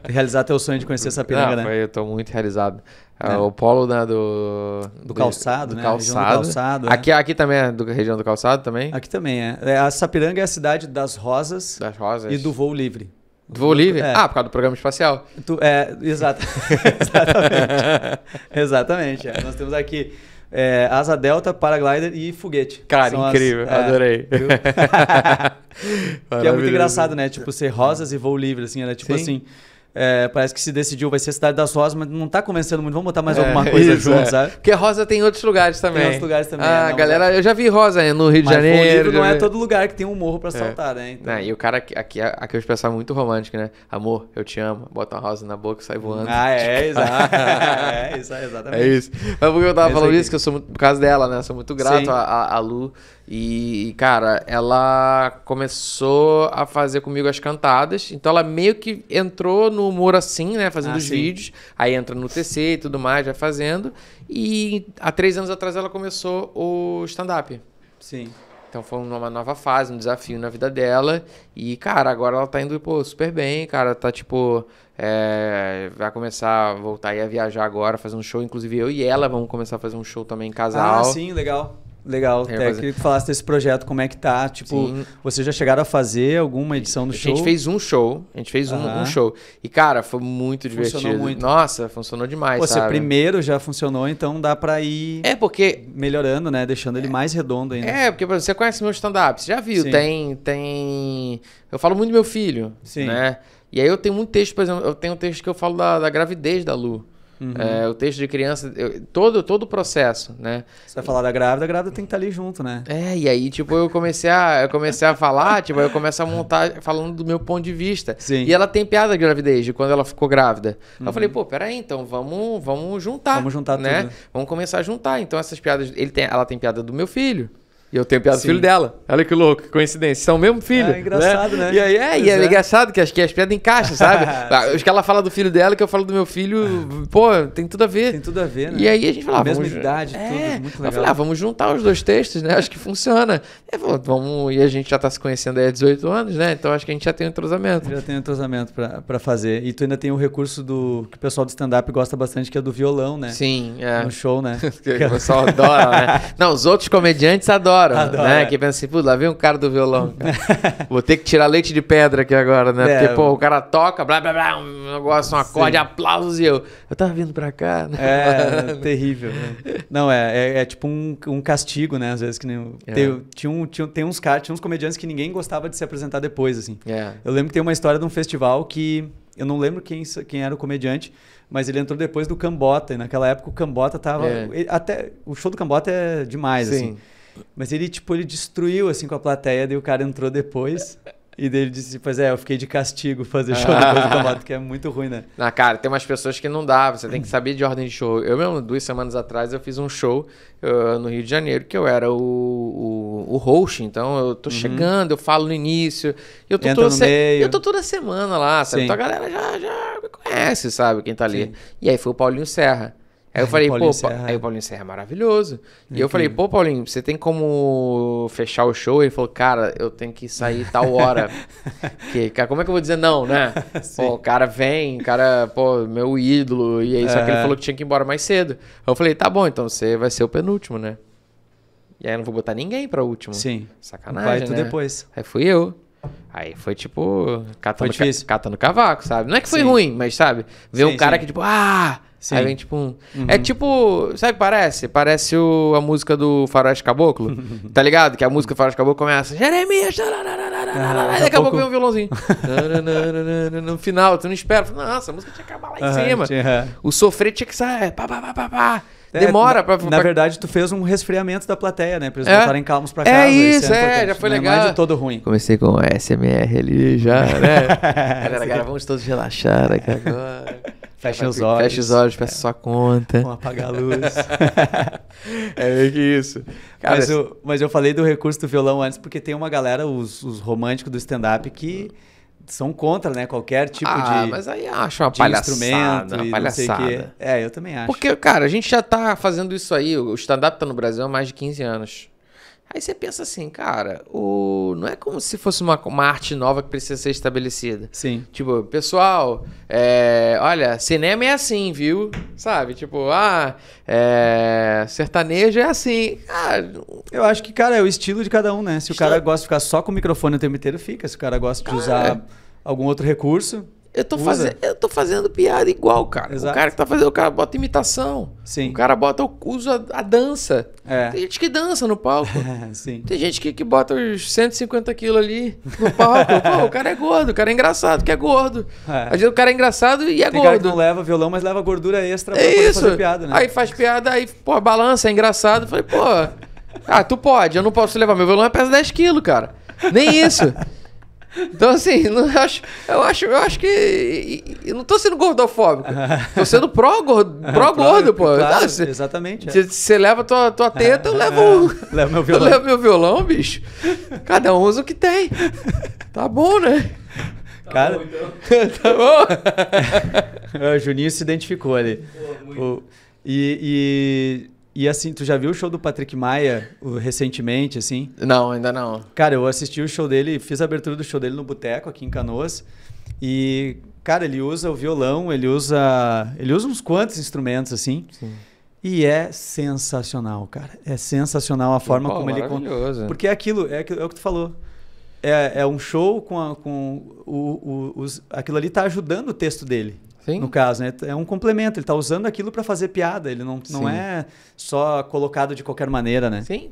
[LAUGHS] Realizar teu sonho de conhecer essa piranga, não, né? Eu tô muito realizado. É, é. O polo né, do, do... calçado, do, né? Calçado. calçado é. aqui, aqui também é da região do calçado também? Aqui também é. é a Sapiranga é a cidade das rosas, das rosas. e do voo livre. Do voo livre? É. Ah, por causa do programa espacial. Tu, é, exata, [LAUGHS] exatamente. exatamente. É. Nós temos aqui é, asa delta, paraglider e foguete. Cara, incrível, as, é, adorei. [LAUGHS] que é muito engraçado, né? Tipo, ser rosas e voo livre, assim, era né? tipo Sim. assim. É, parece que se decidiu, vai ser a Cidade das Rosas, mas não tá convencendo muito. Vamos botar mais é, alguma coisa isso, junto, é. sabe? Porque Rosa tem outros lugares também. Tem outros lugares também. Ah, não, né? galera, é- eu já vi Rosa no Rio de Janeiro. livro não é né? todo lugar que tem um morro pra é. saltar, né? Então... Não, e o cara, aqui, aqui, é, aqui eu pensava muito romântico, né? Amor, eu te amo. Bota uma rosa na boca e sai voando. Ah, é, [LAUGHS] exato. [LAUGHS] é, exatamente. É isso. Mas porque eu tava falando isso, que eu sou muito, por causa dela, né? sou muito grato à Lu. E, cara, ela começou a fazer comigo as cantadas. Então ela meio que entrou no humor assim, né? Fazendo ah, os sim. vídeos. Aí entra no TC e tudo mais, vai fazendo. E há três anos atrás ela começou o stand-up. Sim. Então foi uma nova fase, um desafio na vida dela. E, cara, agora ela tá indo, pô, super bem, cara. Tá tipo. É, vai começar a voltar aí a viajar agora, fazer um show. Inclusive eu e ela vamos começar a fazer um show também em casal. Ah, sim, legal legal, Até que falasse desse projeto, como é que tá? Tipo, Sim. vocês já chegaram a fazer alguma edição do a show? A gente fez um show, a gente fez um, um show. E, cara, foi muito divertido. Funcionou muito. Nossa, funcionou demais, Você sabe? primeiro já funcionou, então dá pra ir... É, porque... Melhorando, né? Deixando é. ele mais redondo ainda. É, porque exemplo, você conhece meu stand-up, você já viu, Sim. tem, tem... Eu falo muito do meu filho, Sim. né? E aí eu tenho muito texto, por exemplo, eu tenho um texto que eu falo da, da gravidez da Lu. Uhum. É, o texto de criança, eu, todo, todo o processo, né? Você vai falar da grávida, a grávida tem que estar ali junto, né? É, e aí, tipo, eu comecei a, eu comecei a falar, [LAUGHS] tipo, eu começo a montar falando do meu ponto de vista. Sim. E ela tem piada de gravidez, de quando ela ficou grávida. Uhum. Eu falei, pô, peraí, então, vamos, vamos juntar. Vamos juntar né? tudo. Vamos começar a juntar. Então, essas piadas, ele tem, ela tem piada do meu filho. E eu tenho piada do filho dela. Olha que louco, coincidência. São o mesmo filho. É, é engraçado, né? né? E aí é, e é, é engraçado que acho que as piadas encaixam, sabe? acho [LAUGHS] ah, que ela fala do filho dela, que eu falo do meu filho. Pô, tem tudo a ver. Tem tudo a ver, né? E aí a gente falava. Ah, mesma vamos... idade, é. tudo, muito legal. Eu falei, ah, vamos juntar os dois textos, né? Acho que funciona. E, vamos... e a gente já tá se conhecendo aí há 18 anos, né? Então acho que a gente já tem um entrosamento. Já tem um entrosamento pra, pra fazer. E tu ainda tem o um recurso do que o pessoal do stand-up gosta bastante, que é do violão, né? Sim, é. No show, né? [LAUGHS] o pessoal adora, né? Não, os outros comediantes adoram adoram, né? É. Que pensa assim, pula lá vem um cara do violão. Cara. Vou ter que tirar leite de pedra aqui agora, né? É, Porque, pô, o cara toca, blá, blá, blá, um negócio, um acorde, sim. aplausos e eu... Eu tava vindo pra cá, né? É, [LAUGHS] terrível. Né? Não, é, é, é, tipo um, um castigo, né? Às vezes que nem... É. Tem, tinha, um, tinha, tem uns caras, tinha uns comediantes que ninguém gostava de se apresentar depois, assim. É. Eu lembro que tem uma história de um festival que... Eu não lembro quem, quem era o comediante, mas ele entrou depois do Cambota. E naquela época o Cambota tava. É. Ele, até, o show do Cambota é demais, Sim. assim. Mas ele, tipo, ele destruiu, assim, com a plateia, daí o cara entrou depois. E daí ele disse, pois tipo, é, eu fiquei de castigo fazer show depois do Tomate, que é muito ruim, né? Na cara, tem umas pessoas que não dá, você tem que saber de ordem de show. Eu mesmo, duas semanas atrás, eu fiz um show uh, no Rio de Janeiro, que eu era o, o, o host, então eu tô uhum. chegando, eu falo no início, eu tô, Entra toda, se... eu tô toda semana lá, sabe? Sim. Então a galera já, já me conhece, sabe, quem tá ali. Sim. E aí foi o Paulinho Serra. Aí eu [LAUGHS] falei, pô, Serra. aí o Paulinho Serra é maravilhoso. E eu falei, pô, Paulinho, você tem como fechar o show? Ele falou, cara, eu tenho que sair tal hora. [LAUGHS] que, cara, como é que eu vou dizer não, né? [LAUGHS] pô, o cara vem, cara, pô, meu ídolo. E aí, só que ele é. falou que tinha que ir embora mais cedo. Eu falei, tá bom, então você vai ser o penúltimo, né? E aí eu não vou botar ninguém pra último. Sim. Sacanagem. Vai tu né? depois. Aí fui eu. Aí foi tipo, catando, foi ca catando cavaco, sabe? Não é que foi sim. ruim, mas sabe? Ver um cara sim. que, tipo, ah Sim. Aí vem tipo um. Uhum. É tipo. Sabe que parece? Parece o, a música do Faroeste Caboclo. tá ligado? Que a música do Faroeste Caboclo começa. Jeremias! Ah, daqui a pouco vem um violãozinho. no final, tu não espera. Nossa, a música tinha que acabar lá em cima. O sofrer tinha que sair. Pá, pá, pá, pá, pá. Demora é, pra, pra, Na verdade, tu fez um resfriamento da plateia, né? Pra eles é, voltarem calmos pra casa. É isso, é, é já foi legal. Não é de todo ruim. Comecei com SMR ali já, né? Galera, agora vamos todos relaxar aqui agora. Fecha os olhos. Fecha os olhos, peça é. sua conta. Vamos apagar a luz. [LAUGHS] é meio que isso. Cara, mas, eu, mas eu falei do recurso do violão antes, porque tem uma galera, os, os românticos do stand-up, que são contra, né? Qualquer tipo ah, de. Mas aí acho uma palhaçada. Uma palhaçada. É, eu também acho. Porque, cara, a gente já tá fazendo isso aí. O stand-up tá no Brasil há mais de 15 anos. Aí você pensa assim, cara, o... não é como se fosse uma, uma arte nova que precisa ser estabelecida. Sim. Tipo, pessoal, é... olha, cinema é assim, viu? Sabe? Tipo, ah, é... sertanejo é assim. Ah, eu acho que, cara, é o estilo de cada um, né? Se o cara gosta de ficar só com o microfone o tempo inteiro, fica. Se o cara gosta de cara, usar é. algum outro recurso. Eu tô, fazendo, eu tô fazendo piada igual, cara. Exato. O cara que tá fazendo, o cara bota imitação. Sim. O cara bota, usa a dança. É. Tem gente que dança no palco. [LAUGHS] Sim. Tem gente que, que bota os 150 quilos ali no palco. [LAUGHS] Pô, o cara é gordo, o cara é engraçado, que é gordo. É. Às vezes o cara é engraçado e é Tem gordo. Cara que não leva violão, mas leva gordura extra pra é isso. fazer piada, né? Aí faz piada, aí, pô, balança, é engraçado. Eu falei, pô, ah, tu pode, eu não posso levar. Meu violão é pesa 10 quilos, cara. Nem isso. Então, assim, eu, acho, eu, acho, eu acho que. Eu não tô sendo gordofóbico. Tô sendo pró-gordo, pró [LAUGHS] pró, pô. Claro, não, exatamente. É. Você é. leva tua, tua é, teta, eu é, levo. É, [LAUGHS] levo meu violão. [LAUGHS] Eu levo meu violão, bicho. Cada um usa o que tem. Tá bom, né? Tá Cara, bom, então. tá bom? o Juninho se identificou ali. Pô, o, e, e e assim, tu já viu o show do Patrick Maia o, recentemente, assim? Não, ainda não. Cara, eu assisti o show dele, fiz a abertura do show dele no Boteco, aqui em Canoas. E, cara, ele usa o violão, ele usa. Ele usa uns quantos instrumentos, assim. Sim. E é sensacional, cara. É sensacional a forma Pô, como ele. Porque é aquilo, é, aquilo, é o que tu falou. É, é um show com, a, com o, o, os, aquilo ali tá ajudando o texto dele. Sim. no caso, né? É um complemento, ele está usando aquilo para fazer piada, ele não, não é só colocado de qualquer maneira, né? Sim.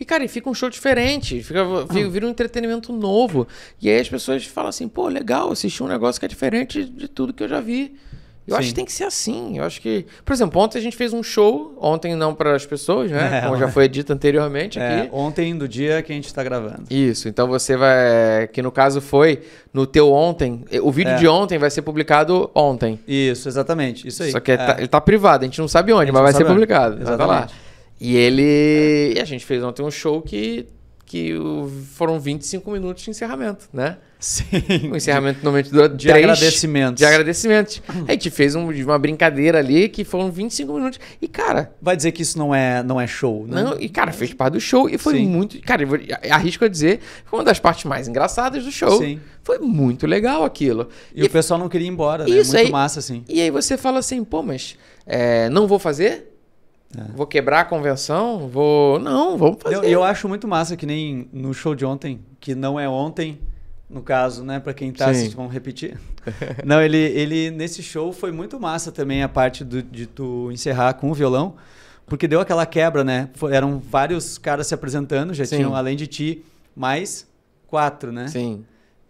E, cara, fica um show diferente, fica, vira um entretenimento novo. E aí as pessoas falam assim, pô, legal, assisti um negócio que é diferente de tudo que eu já vi. Eu Sim. acho que tem que ser assim. Eu acho que. Por exemplo, ontem a gente fez um show, ontem não para as pessoas, né? [LAUGHS] É, Como já foi dito anteriormente é, aqui. ontem do dia que a gente está gravando. Isso, então você vai. Que no caso foi no teu ontem. O vídeo é. de ontem vai ser publicado ontem. Isso, exatamente. Isso aí. Só que é tá, é. ele tá privado, a gente não sabe onde, mas vai ser onde. publicado. Exatamente. Tá lá. E ele. E a gente fez ontem um show que que foram 25 minutos de encerramento, né? Sim. O encerramento normalmente dura de três agradecimentos. De agradecimentos. A gente fez um, uma brincadeira ali que foram 25 minutos. E, cara. Vai dizer que isso não é, não é show, né? Não, e, cara, fez parte do show e foi Sim. muito. Cara, eu arrisco a dizer, foi uma das partes mais engraçadas do show. Sim. Foi muito legal aquilo. E, e o pessoal não queria ir embora, né? Isso, muito aí, massa, assim. E aí você fala assim, pô, mas é, não vou fazer? É. Vou quebrar a convenção? Vou. Não, vamos fazer. Eu, eu, acho muito massa que nem no show de ontem, que não é ontem, no caso, né? Para quem tá assistindo, vão repetir. [LAUGHS] não, ele, ele nesse show foi muito massa também a parte do, de tu encerrar com o violão, porque deu aquela quebra, né? Eram vários caras se apresentando, já Sim. tinham, além de ti, mais quatro, né? Sim.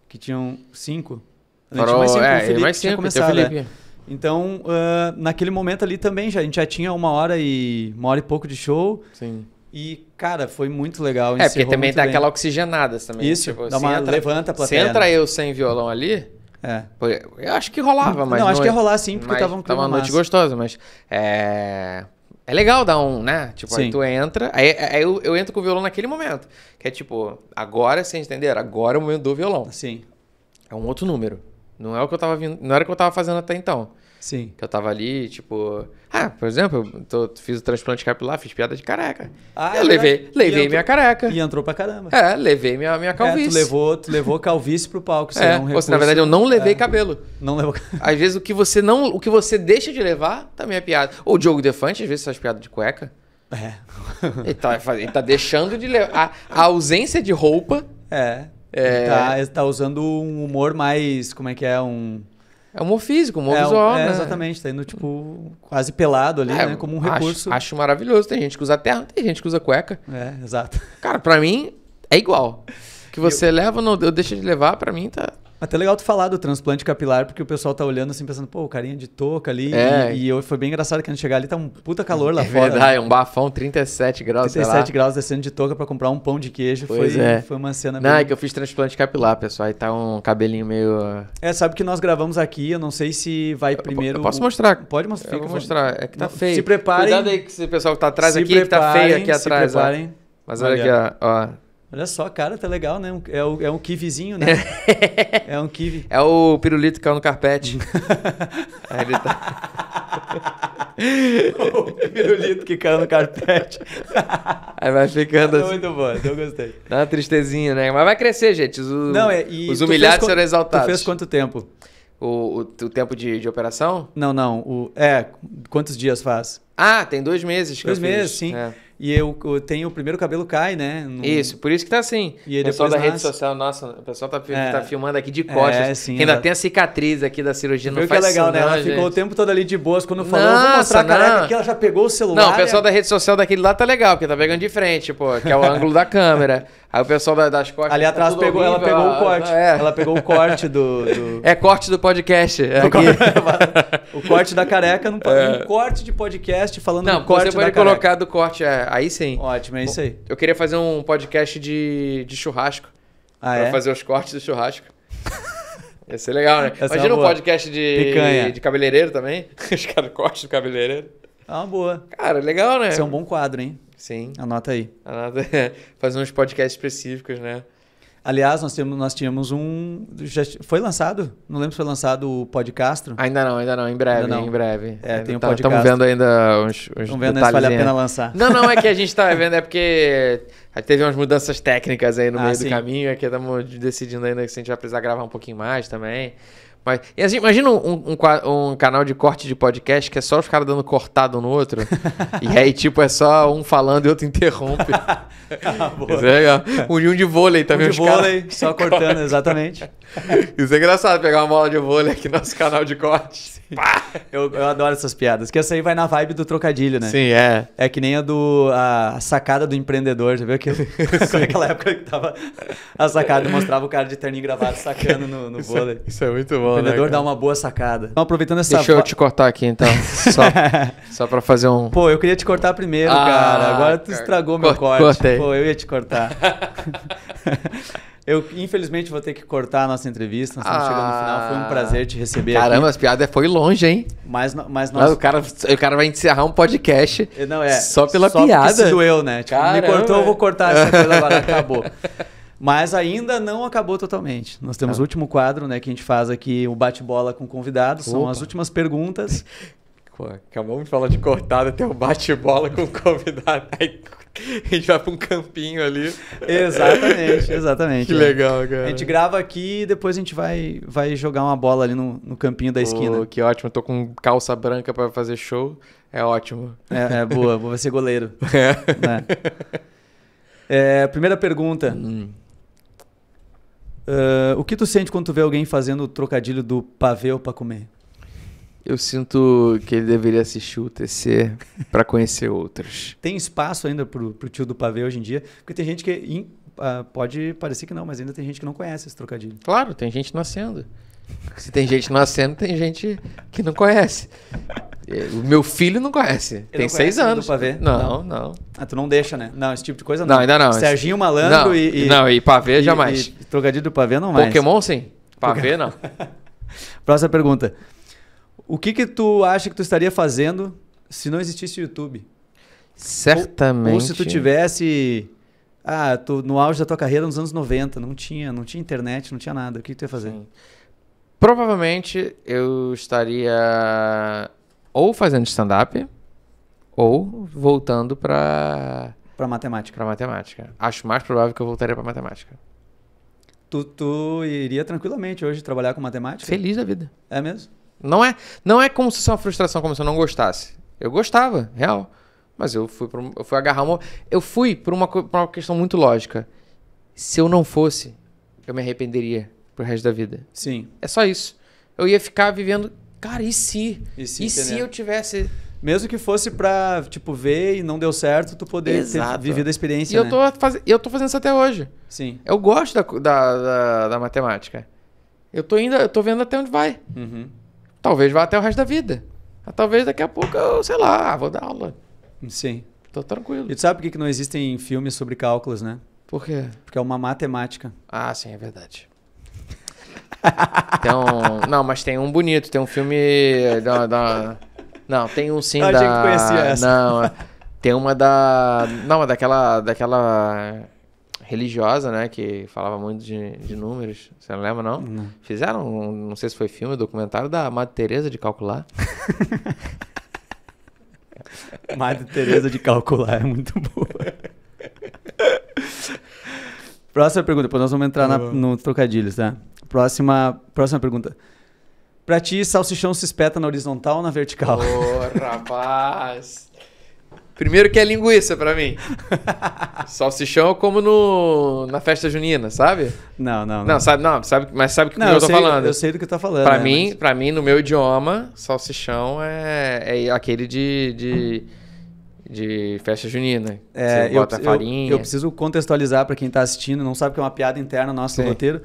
Que tinham cinco. Não, Farol, mais cinco, é, o Felipe mais cinco, tinha começado, o é. Felipe. Né? Então, uh, naquele momento ali também, já, a gente já tinha uma hora e uma hora e pouco de show. Sim. E, cara, foi muito legal. É, porque também dá bem. aquela oxigenada também. Isso, tipo, dá uma entra, levanta a plateia. Se entra né? eu sem violão ali... É. Eu acho que rolava, mas... Não, acho que ia é- rolar sim, porque tava um clima Tava uma noite gostosa, mas... É... É legal dar um, né? Tipo, Sim. aí tu entra. Aí, aí eu, eu, entro com o violão naquele momento. Que é tipo, agora, vocês entenderam? Agora é o momento do violão. Sim. É um outro número. Não é o que eu tava vindo, não era o que eu tava fazendo até então. Sim. Que eu tava ali, tipo. Ah, por exemplo, eu tô, fiz o transplante capilar, fiz piada de careca. Ah, eu levei, é. levei entrou, minha careca. E entrou pra caramba. É, levei minha, minha calvície. É, tu levou, tu levou calvície pro palco. É, não é ou na verdade eu não levei é, cabelo. Não levou Às vezes o que você não. O que você deixa de levar também é piada. Ou o Diogo Defante, às vezes faz piada de cueca. É. ele, tá, ele tá deixando de levar. A, a ausência de roupa. É é... Tá, tá usando um humor mais. Como é que é? Um. É humor físico, humor é, visual. É, né? Exatamente, tá indo, tipo, quase pelado ali, é, né? Como um acho, recurso. Acho, maravilhoso. Tem gente que usa terra, tem gente que usa cueca. É, exato. Cara, pra mim é igual. Que você eu... leva ou não, eu deixo de levar, pra mim tá. Até legal tu falar do transplante capilar, porque o pessoal tá olhando assim, pensando, pô, o carinha de touca ali. É. E, e eu, foi bem engraçado que a gente chegar ali, tá um puta calor lá é fora. Verdade, né? um bafão, 37 graus. 37 graus descendo de touca para comprar um pão de queijo. Pois foi, é. foi uma cena Não, bem... é que eu fiz transplante capilar, pessoal. Aí tá um cabelinho meio. É, sabe que nós gravamos aqui, eu não sei se vai primeiro. Eu posso mostrar? Pode mostrar. Eu vou mostrar. É que tá não, feio. Se preparem. Cuidado aí que esse pessoal que tá atrás aqui, que tá feio aqui atrás. Se preparem. Ó. Mas olha, olha aqui, ó. ó. Olha só, cara, tá legal, né? É, o, é um kiwizinho, né? [LAUGHS] é um kiwi. É o pirulito que caiu no carpete. Aí [LAUGHS] é, ele tá... [LAUGHS] o pirulito que caiu no carpete. Aí vai ficando tá assim. Muito bom, então eu gostei. Dá uma tristezinha, né? Mas vai crescer, gente. Os, Não, é, os humilhados serão exaltados. Tu fez quanto tempo? O, o, o, tempo de, de, operação? Não, não. O, é, quantos dias faz? Ah, tem dois meses que dois eu meses, fiz. sim. É. E eu, eu tenho o primeiro cabelo cai, né? No... Isso, por isso que tá assim. E o pessoal da nasce. rede social, nossa, o pessoal tá, é. tá filmando aqui de costas. É, sim, ainda tem a cicatriz aqui da cirurgia, não faz que é legal, né? Não, ela gente. ficou o tempo todo ali de boas. Quando falou, nossa, vou mostrar a careca ela já pegou o celular. Não, o pessoal da rede social daquele lá tá legal, porque tá pegando de frente, pô, que é o [LAUGHS] ângulo da câmera. Aí o pessoal das costas. Ali tá atrás tá pegou, ela pegou o corte. É. Ela pegou o corte do, do. [LAUGHS] É corte do podcast. É aqui. [LAUGHS] o corte da careca não pode. É. Um corte de podcast falando não, do corte. Não, você pode colocar careca. do corte. É, aí sim. Ótimo, é isso aí. Eu queria fazer um podcast de, de churrasco. Ah, pra é? fazer os cortes do churrasco. Ia ser legal, né? Essa é Imagina é um podcast de, de cabeleireiro também. [LAUGHS] os caras cortes do cabeleireiro. É uma boa. Cara, legal, né? Isso é um bom quadro, hein? Sim. Anota aí. Anota, [LAUGHS] fazer uns podcasts específicos, né? Aliás, nós, temos, nós tínhamos um. Já foi lançado? Não lembro se foi lançado o Podcastro. Ainda não, ainda não, em breve, não. em breve. É, ainda é, tem um tá, podcast. Estamos vendo ainda uns Estamos vendo se vale a pena lançar. Não, não, é que a gente está [LAUGHS] vendo, é porque teve umas mudanças técnicas aí no ah, meio sim. do caminho, é que estamos decidindo ainda se a gente vai precisar gravar um pouquinho mais também. Mas, e assim, imagina um, um, um, canal de corte de podcast que é só os caras dando cortado um no outro. [LAUGHS] e aí, tipo, é só um falando e outro interrompe. [LAUGHS] ah, Isso é legal. Um de vôlei também. Um de vôlei, cara... só [LAUGHS] cortando, exatamente. Isso é engraçado, pegar uma bola de vôlei aqui no nosso canal de corte. Eu, eu, adoro essas piadas, que essa aí vai na vibe do trocadilho, né? Sim, é. É que nem a do a, sacada do empreendedor, já viu aquilo? Naquela época que tava a sacada e mostrava o cara de terninho gravado sacando no, no isso é, vôlei. É, isso é muito bom empreendedor dá uma boa sacada. Então, aproveitando essa... Deixa eu te cortar aqui, então. [LAUGHS] só, só pra fazer um... Pô, eu queria te cortar primeiro, ah, cara. Agora tu estragou cor meu corte. Cortei. Pô, eu ia te cortar. [LAUGHS] Eu, infelizmente, vou ter que cortar a nossa entrevista. Nós estamos ah, chegando no final. Foi um ah. prazer te receber. Caramba, aqui. as piadas foi longe, hein? Mas, mas nós. Mas o, cara, o cara vai encerrar um podcast não, é, só pela só piada. Só doeu, né? Tipo, me cortou, eu vou cortar essa [LAUGHS] coisa agora. Acabou. Mas ainda não acabou totalmente. Nós temos ah. o último quadro, né, que a gente faz aqui, o bate-bola com convidados. São as últimas perguntas. [LAUGHS] Pô, acabamos de falar de cortada, tem o bate-bola com convidado. Aí a gente vai para um campinho ali. Exatamente, [LAUGHS] exatamente. que né? legal, cara. A gente grava aqui e depois a gente vai, vai jogar uma bola ali no, no campinho da esquina. que ótimo, Estou tô com calça branca para fazer show. É ótimo. É, é boa, vou ser goleiro. [LAUGHS] É. é. é primeira pergunta. Hum. Uh, o que tu sente quando tu vê alguém fazendo o trocadilho do pavê para pra comer? Eu sinto que ele deveria assistir o TC para conhecer outros. [LAUGHS] Tem espaço ainda pro, pro tio do pavê hoje em dia? Porque tem gente que in, uh, pode parecer que não, mas ainda tem gente que não conhece esse trocadilho. Claro, tem gente nascendo. Se tem gente nascendo, tem gente que não conhece. O meu filho não conhece. Ele tem não seis conhece anos. pavê? Não, não, não. Ah, tu não deixa, né? Não, esse tipo de coisa não. Não, ainda não. Serginho Malandro não, e, e, Não, e pavê e, jamais. E, Trocadilho do pavê não mais. Pokémon sim. Pavê não. [LAUGHS] Próxima pergunta. O que que tu acha que tu estaria fazendo se não existisse o YouTube? Certamente. Ou, ou se tu tivesse ah, tu, no auge da tua carreira nos anos 90, não tinha, não tinha internet, não tinha nada. O que, que tu ia fazer? Sim. Provavelmente eu estaria ou fazendo stand-up ou voltando para para matemática. Para matemática. Acho mais provável que eu voltaria para matemática tu, tu iria tranquilamente hoje trabalhar com matemática? Feliz da vida. É mesmo? Não é, não é como se fosse uma frustração, como se eu não gostasse. Eu gostava, real. Mas eu fui, pra, eu fui agarrar uma. Eu fui por uma, por uma questão muito lógica. Se eu não fosse, eu me arrependeria pro resto da vida. Sim. É só isso. Eu ia ficar vivendo. Cara, e se? E se, e se eu tivesse mesmo que fosse pra, tipo, ver e não deu certo, tu poder viver ter vivido a experiência. E né? eu, tô faz... eu tô fazendo isso até hoje. Sim. Eu gosto da, da, da, da matemática. Eu tô ainda, eu tô vendo até onde vai. Uhum. Talvez vá até o resto da vida. Talvez daqui a pouco eu, sei lá, ah, vou dar aula. Sim. Tô tranquilo. E tu sabe por que, não existem filmes sobre cálculos, né? Por quê? Porque é uma matemática. Ah, sim, é verdade. [LAUGHS] então, não, mas tem um bonito, tem um filme. Eh, da, da, não, tem um sim da... que conhecia essa. Não, é. tem uma da... Não, é daquela... daquela religiosa, né? Que falava muito de, de números. Você não lembra, não? Fizeram, não sei se foi filme, documentário da Madre Teresa de Calcular. [LAUGHS] Madre Teresa de Calcular é muito boa. Próxima pergunta, depois nós vamos entrar na, no trocadilhos, tá? Próxima, próxima pergunta. Pra ti, salsichão se espeta na horizontal ou na vertical? Ô, oh, rapaz! Primeiro que é linguiça pra mim. [LAUGHS] salsichão eu é como no, na festa junina, sabe? Não, não. Não, não sabe, não, sabe, mas sabe o que não, eu, eu sei, tô falando. Eu sei do que tá falando. Pra, né, mim, mas... Pra mim, no meu idioma, salsichão é, é aquele de... de... de festa junina. É, Você bota eu, farinha. Eu, eu preciso contextualizar para quem está assistindo, não sabe que é uma piada interna nossa Sim. no roteiro.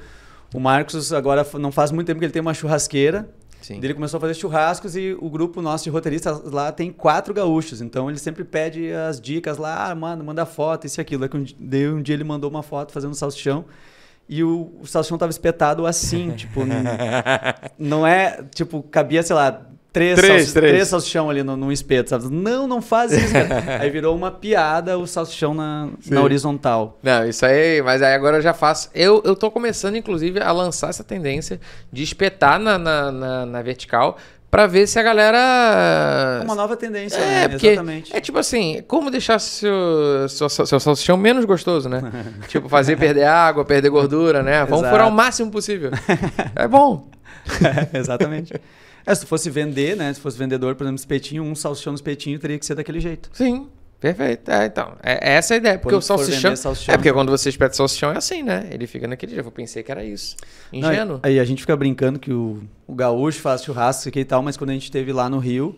O Marcos agora não faz muito tempo que ele tem uma churrasqueira. Sim. Ele começou a fazer churrascos e o grupo nosso de roteiristas lá tem quatro gaúchos. Então ele sempre pede as dicas lá, ah, mano, manda foto, isso e aquilo. um dia ele mandou uma foto fazendo salsichão e o, o salsichão tava espetado assim, tipo, [LAUGHS] não é, tipo, cabia, sei lá, três, três, três. três salsichão ali no, num espeto, sabe? Não, não faz isso. [LAUGHS] aí virou uma piada o salsichão na, na, horizontal. Não, isso aí, mas aí agora eu já faço. Eu, eu tô começando, inclusive, a lançar essa tendência de espetar na, na, na, na vertical para ver se a galera. É uma nova tendência, é, né? Porque Exatamente. É tipo assim, como deixar seu, seu, seu salsichão menos gostoso, né? [LAUGHS] tipo, fazer perder água, perder gordura, né? Vamos Exato. furar o máximo possível. É bom. [LAUGHS] exatamente. É, se tu fosse vender, né? Se fosse vendedor, por exemplo, espetinho, um salsichão no espetinho teria que ser daquele jeito. Sim. Perfeito. É, então, é, essa é a ideia. Porque quando o salsichão, salsichão, É porque quando você espeta salsichão é assim, né? Ele fica naquele dia. Eu pensei que era isso. Ingênuo. Não, aí a gente fica brincando que o, o gaúcho faz churrasco e tal, mas quando a gente esteve lá no Rio,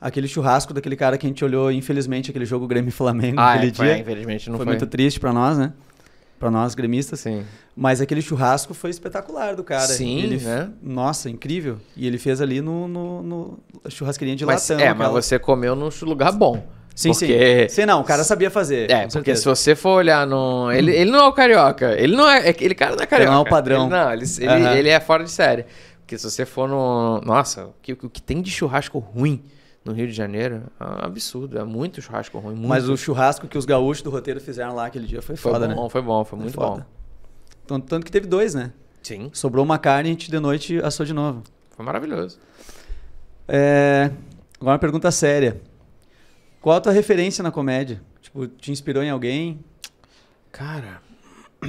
aquele churrasco daquele cara que a gente olhou, infelizmente, aquele jogo Grêmio Flamengo ah, é, aquele é, dia. Ah, infelizmente não foi. Foi muito triste para nós, né? para nós gremistas. Sim. Mas aquele churrasco foi espetacular do cara. Sim, ele, né? Nossa, incrível. E ele fez ali no, no, no churrasqueirinha de mas, latão. É, aquela... mas você comeu num lugar bom. Sim, porque... sim. Sim, não, o cara sabia fazer. É, porque se você for olhar no. Ele, ele não é o carioca. Ele não é. é ele cara não é carioca. Ele não é o padrão. Ele, não, ele, uhum. ele, ele, é fora de série. Porque se você for no. Nossa, o que, o que tem de churrasco ruim? no Rio de Janeiro. É um absurdo, é muito churrasco ruim. Muito. Mas o churrasco que os gaúchos do roteiro fizeram lá aquele dia foi foda, foi bom, né? Foi bom, foi muito foi bom. Tanto, tanto que teve dois, né? Sim. Sobrou uma carne, a gente de noite assou de novo. Foi maravilhoso. É... Agora uma pergunta séria. Qual a tua referência na comédia? Tipo, te inspirou em alguém? Cara, [CLEARS THROAT]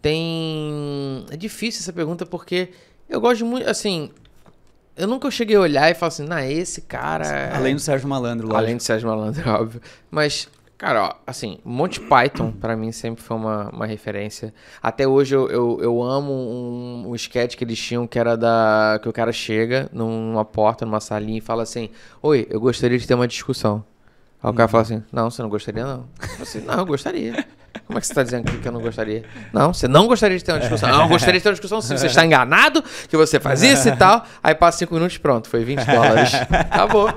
tem. É difícil essa pergunta porque eu gosto muito. Assim, eu nunca cheguei a olhar e falar assim, na esse cara. É além do Sérgio Malandro, lógico. Além do Sérgio Malandro, [LAUGHS] óbvio. Mas, cara, ó, assim, Monty Python para mim sempre foi uma, uma referência. Até hoje eu, eu, eu amo um, um sketch que eles tinham que era da. que o cara chega numa porta, numa salinha e fala assim: Oi, eu gostaria de ter uma discussão. Aí o cara uhum. fala assim: Não, você não gostaria, não. Eu assim, não, eu gostaria. Como é que você está dizendo que eu não gostaria? Não, você não gostaria de ter uma discussão. Não, ah, eu gostaria de ter uma discussão sim. Você está enganado que você faz isso e tal. Aí passa cinco minutos, pronto, foi 20 dólares. Acabou.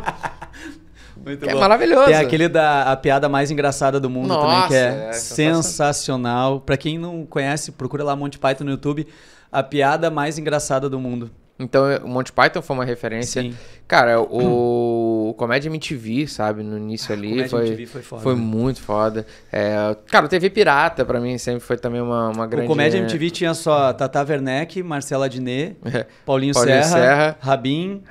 Muito é bom. maravilhoso. Tem aquele da a piada mais engraçada do mundo Nossa, também, que é, é sensacional. Para quem não conhece, procura lá Monty Python no YouTube. A piada mais engraçada do mundo. Então, o Monty Python foi uma referência. Sim. Cara, o. Comédia MTV, sabe? No início ah, ali. Comédia foi, MTV foi foda. Foi muito foda. É, cara, o TV Pirata, pra mim, sempre foi também uma, uma grande. O Comédia MTV tinha só Tata Werneck, Marcela Diné, [LAUGHS] é, Paulinho, Paulinho Serra, Serra Rabin.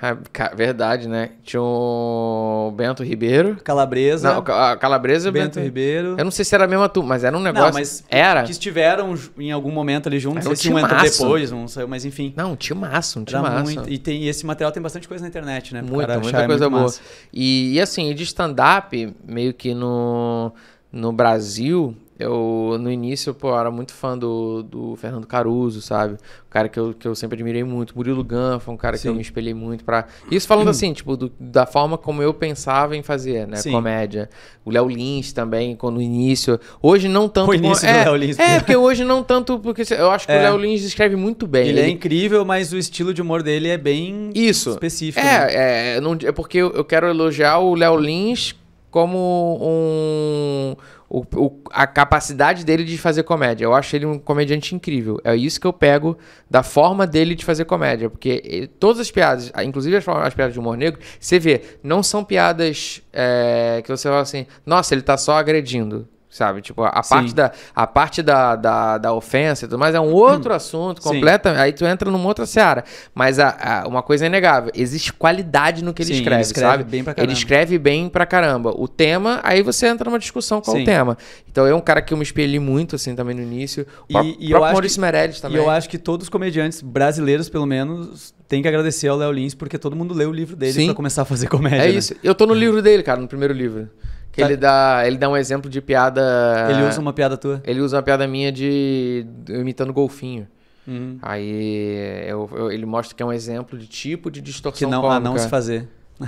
Verdade, né? Tinha o Bento Ribeiro. Calabresa. Não, Calabresa Bento, Bento Ribeiro. Eu não sei se era a mesma turma, mas era um negócio. Não, mas era. Que estiveram em algum momento ali juntos. Era um se um entrou depois, não saiu, mas enfim. Não, um massa, um massa. Muito... E, tem, e esse material tem bastante coisa na internet, né? Muito, muita, muita é coisa é muito boa. Massa. E, e assim, de stand-up, meio que no, no Brasil, eu, no início, pô, eu era muito fã do, do Fernando Caruso, sabe? O cara que eu, que eu sempre admirei muito. Murilo Gun foi um cara Sim. que eu me espelhei muito para Isso falando [CLEARS THROAT] assim, tipo, do, da forma como eu pensava em fazer, né? Sim. Comédia. O Léo Lins também, quando no início. Hoje não tanto. O início como... É, do é, Léo Lins. É, porque hoje não tanto, porque eu acho que é. o Léo Lins escreve muito bem. Ele, é ele, é incrível, mas o estilo de humor dele é bem Isso. específico. É, né? é, não, é porque eu quero elogiar o Léo Lins como um o, o, a capacidade dele de fazer comédia. Eu acho ele um comediante incrível. É isso que eu pego da forma dele de fazer comédia. Porque ele, todas as piadas, inclusive as, as, piadas de humor negro, você vê, não são piadas é, que você fala assim, nossa, ele tá só agredindo sabe? Tipo, a parte, da, a parte da, da, da ofensa e tudo mais é um outro hum. assunto completamente. Aí tu entra numa outra seara. Mas a, a, uma coisa é inegável: existe qualidade no que ele, Sim, escreve, ele escreve, sabe? Bem pra caramba. Ele escreve bem pra caramba. O tema, aí você entra numa discussão qual Sim. o tema. Então é um cara que eu me espelhei muito, assim, também no início. E, eu acho Maurício que, Meirelles também. E eu acho que todos os comediantes brasileiros, pelo menos, tem que agradecer ao Léo Lins, porque todo mundo lê o livro dele para pra começar a fazer comédia. É né? isso. Eu tô no livro dele, cara, no primeiro livro. Que tá. ele, dá, ele dá um exemplo de piada. Ele usa uma piada tua? Ele usa uma piada minha de. imitando golfinho. Uhum. Aí eu, eu, ele mostra que é um exemplo de tipo de distorção que não, cômica. não se fazer. [LAUGHS]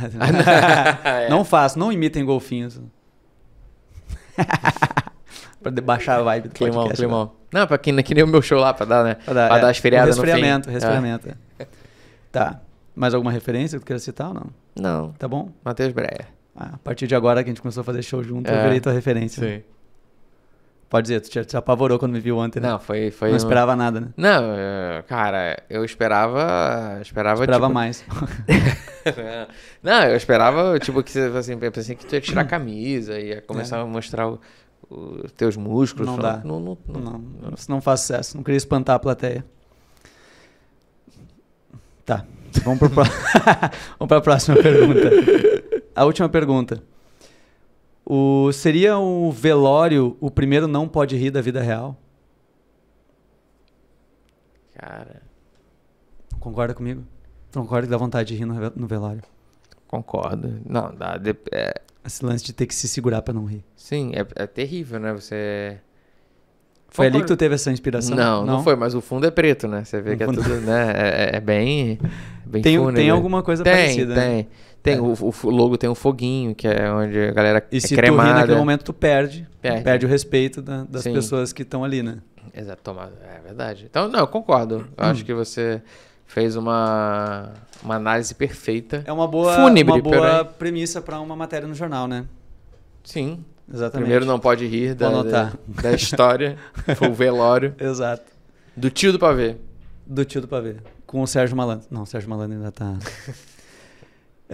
Não faço, não imitem golfinhos. [LAUGHS] pra debaixar a vibe do climão, podcast. Climão. Né? Não, pra que, né, que nem o meu show lá, pra dar, né? Pra dar, pra é, as feriadas no fim. Resfriamento, é. resfriamento. É. Tá. Mais alguma referência que tu queira citar ou não? Não. Tá bom? Matheus Breia. Ah, a partir de agora que a gente começou a fazer show junto, é, eu virei tua referência. Sim. Né? Pode dizer, tu te, te, apavorou quando me viu ontem, né? Não, foi... foi não um... esperava nada, né? Não, é, cara, eu esperava... Esperava, esperava tipo... mais. [LAUGHS] não, eu esperava, tipo, que você, assim, pensei que tu ia tirar a camisa, ia começar é. a mostrar o, os teus músculos. Não falando, dá. Não, não, não, não, não faz sucesso. Não queria espantar a plateia. Tá, vamos para próximo... [LAUGHS] a próxima pergunta. [LAUGHS] a última pergunta. O, seria o velório o primeiro não pode rir da vida real? Cara. Concorda comigo? concorda que dá vontade de rir no, no velório? Concordo. Não, dá. De, é... Esse lance de ter que se segurar para não rir. Sim, é, é terrível, né? Você. Foi ali que tu teve essa inspiração? Não, não, não, foi, mas o fundo é preto, né? Você vê no que é fundo... é tudo, né? É, é bem, é bem tem, fúnebre. Tem alguma coisa tem, parecida. Né? Tem, né? Tem é. o, o, logo tem um foguinho, que é onde a galera e é se tu naquele momento, tu perde. Perde, perde o respeito da, das Sim. pessoas que estão ali, né? Exato, toma, é verdade. Então, não, eu concordo. Eu hum. acho que você fez uma, uma análise perfeita. É uma boa, Fúnebre, uma boa premissa para uma matéria no jornal, né? Sim. Exatamente. Primeiro não pode rir da, da, da, história, [LAUGHS] foi o velório. Exato. Do tio do pavê. Do tio do pavê. Com o Sérgio Malandro. Não, o Sérgio Malandro ainda tá. [LAUGHS]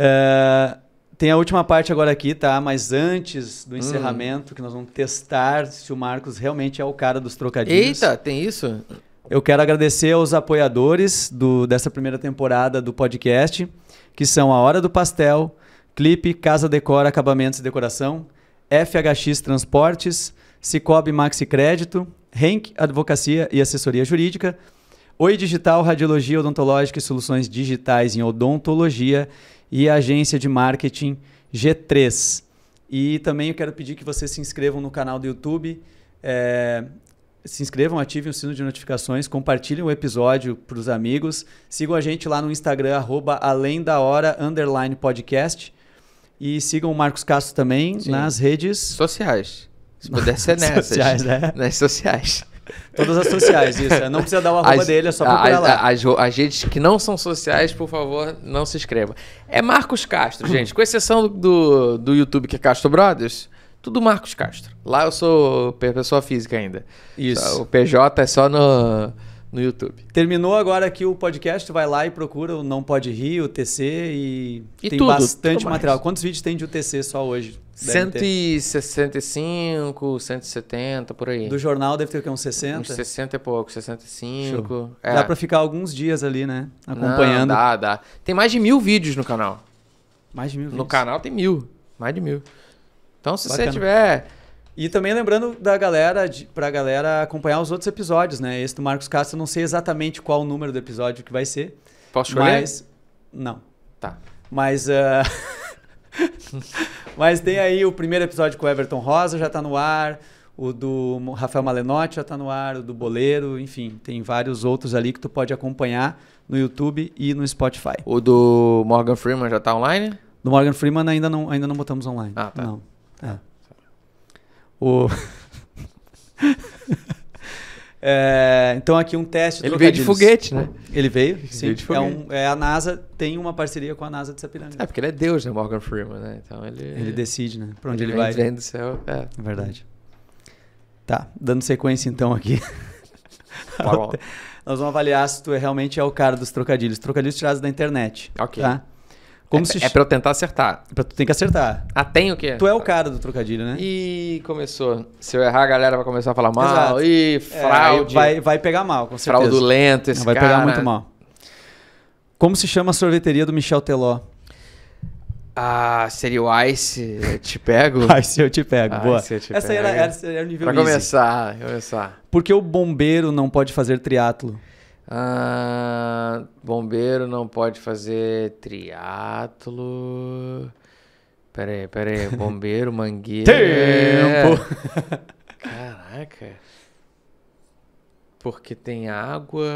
Eh, tem a última parte agora aqui, tá? Mas antes do hum. encerramento, hum. que nós vamos testar se o Marcos realmente é o cara dos trocadilhos. Eita, tem isso? Eu quero agradecer aos apoiadores do, dessa primeira temporada do podcast, que são A Hora do Pastel, Clipe, Casa Decora, Acabamentos e Decoração, FHX Transportes, Cicobi Maxi Crédito, Henk Advocacia e Assessoria Jurídica, Oi Digital Radiologia Odontológica e Soluções Digitais em Odontologia e a agência de marketing G3. E também eu quero pedir que vocês se inscrevam no canal do YouTube. É, se inscrevam, ativem o sino de notificações, compartilhem o episódio para os amigos. Sigam a gente lá no Instagram, arroba além da hora, underline podcast. E sigam o Marcos Castro também Sim. nas redes... Sociais. Se puder ser nessas. [LAUGHS] Sociais, né? Nas sociais. Todas as sociais, isso. Não precisa dar o arroba as, dele, é só procurar lá. As, as, redes que não são sociais, por favor, não se inscreva. É Marcos Castro, [CLEARS THROAT] gente. Com exceção do, do YouTube, que é Castro Brothers, tudo Marcos Castro. Lá eu sou pessoa física ainda. Isso. O PJ é só no no YouTube. Terminou agora aqui o podcast, vai lá e procura o Não Pode Rir, o TC e, e tem tudo, bastante tudo material. Quantos vídeos tem de UTC só hoje? 165, 170, por aí. Do jornal deve ter o quê? Uns 60? Uns 60 e pouco, 65. É. Dá pra ficar alguns dias ali, né? Acompanhando. Não, dá, dá. Tem mais de mil vídeos no canal. Mais de mil vídeos. No canal tem mil. Mais de mil. Então, se Bacana. você tiver e também lembrando da galera, de, pra galera acompanhar os outros episódios, né? Esse do Marcos Castro, eu não sei exatamente qual o número do episódio que vai ser. Posso escolher? Mas... Não. Tá. Mas. Uh... [LAUGHS] mas tem aí o primeiro episódio com o Everton Rosa, já tá no ar. O do Rafael Malenotti já tá no ar, o do Boleiro, enfim, tem vários outros ali que tu pode acompanhar no YouTube e no Spotify. O do Morgan Freeman já tá online? Do Morgan Freeman ainda não, ainda não botamos online. Ah, tá. Não. É. O... [LAUGHS] é, então aqui um teste. Ele veio de foguete, né? Ele veio, sim. é, um, é a NASA tem uma parceria com a NASA de Sapiranga. É porque ele é Deus, né, Morgan Freeman, né? Então ele ele decide, né? Para onde ele, ele vai. do céu. É verdade. Tá, dando sequência então aqui. [LAUGHS] Tá [LAUGHS] Nós vamos avaliar se tu é, realmente é o cara dos trocadilhos. Trocadilhos tirados da internet. Ok. Tá? Como é, se... é pra eu tentar acertar. pra tu tem que acertar. Ah, tem o quê? Tu é o cara do trocadilho, né? E começou. Se eu errar, a galera vai começar a falar mal. Exato. Ih, é, fraude. É, vai, vai pegar mal, com certeza. Fraudulento esse vai cara. Vai pegar muito mal. Como se chama a sorveteria do Michel Teló? Ah, seria o Ice, eu te pego? [LAUGHS] Ice, eu te pego, ah, Ice, boa. Te Essa pego. Era, era, era o nível Pra easy. começar, começar. Porque o bombeiro não pode fazer triatlo? Ah, bombeiro não pode fazer triatlo. Pera aí, pera aí. [LAUGHS] Bombeiro, mangueira. Tempo! [LAUGHS] Caraca. Porque tem água.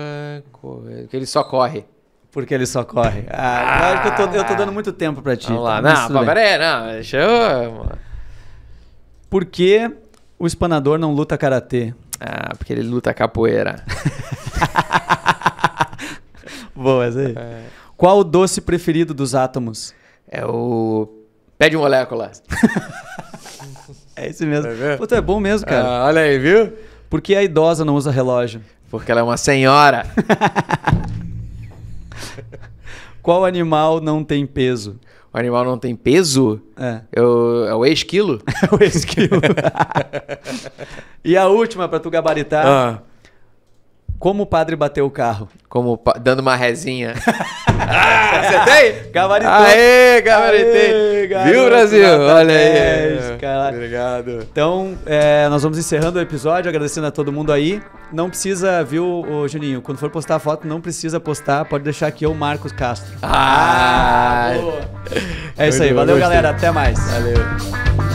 Porque ele só corre. Porque ele só corre. Ah, ah eu, tô, eu, tô, dando muito tempo pra ti. Vamos lá. Tá? Não, não pera aí, não. Deixa eu. Por que o espanador não luta karatê? Ah, porque ele luta capoeira. [LAUGHS] Boa, essa aí. É. Qual o doce preferido dos átomos? É o pé de moléculas. [LAUGHS] é esse mesmo. Tá Puta, é bom mesmo, cara. Ah, olha aí, viu? Por que a idosa não usa relógio? Porque ela é uma senhora. [LAUGHS] Qual animal não tem peso? o animal não tem peso, é, eu, é o ex-quilo. [LAUGHS] é o ex-quilo. [LAUGHS] e a última, para tu gabaritar. Ah como o padre bateu o carro? Como dando uma rezinha. ah, [LAUGHS] acertei? Gabaritei. Aê, gabaritei. Viu, Brasil? Olha aí. Caralho. Obrigado. Então, é, nós vamos encerrando o episódio, agradecendo a todo mundo aí. Não precisa, viu, ô, Juninho? Quando for postar a foto, não precisa postar. Pode deixar aqui eu, Marcos Castro. Ah, ah boa. É isso aí. Valeu, gostei. galera. Até mais. Valeu.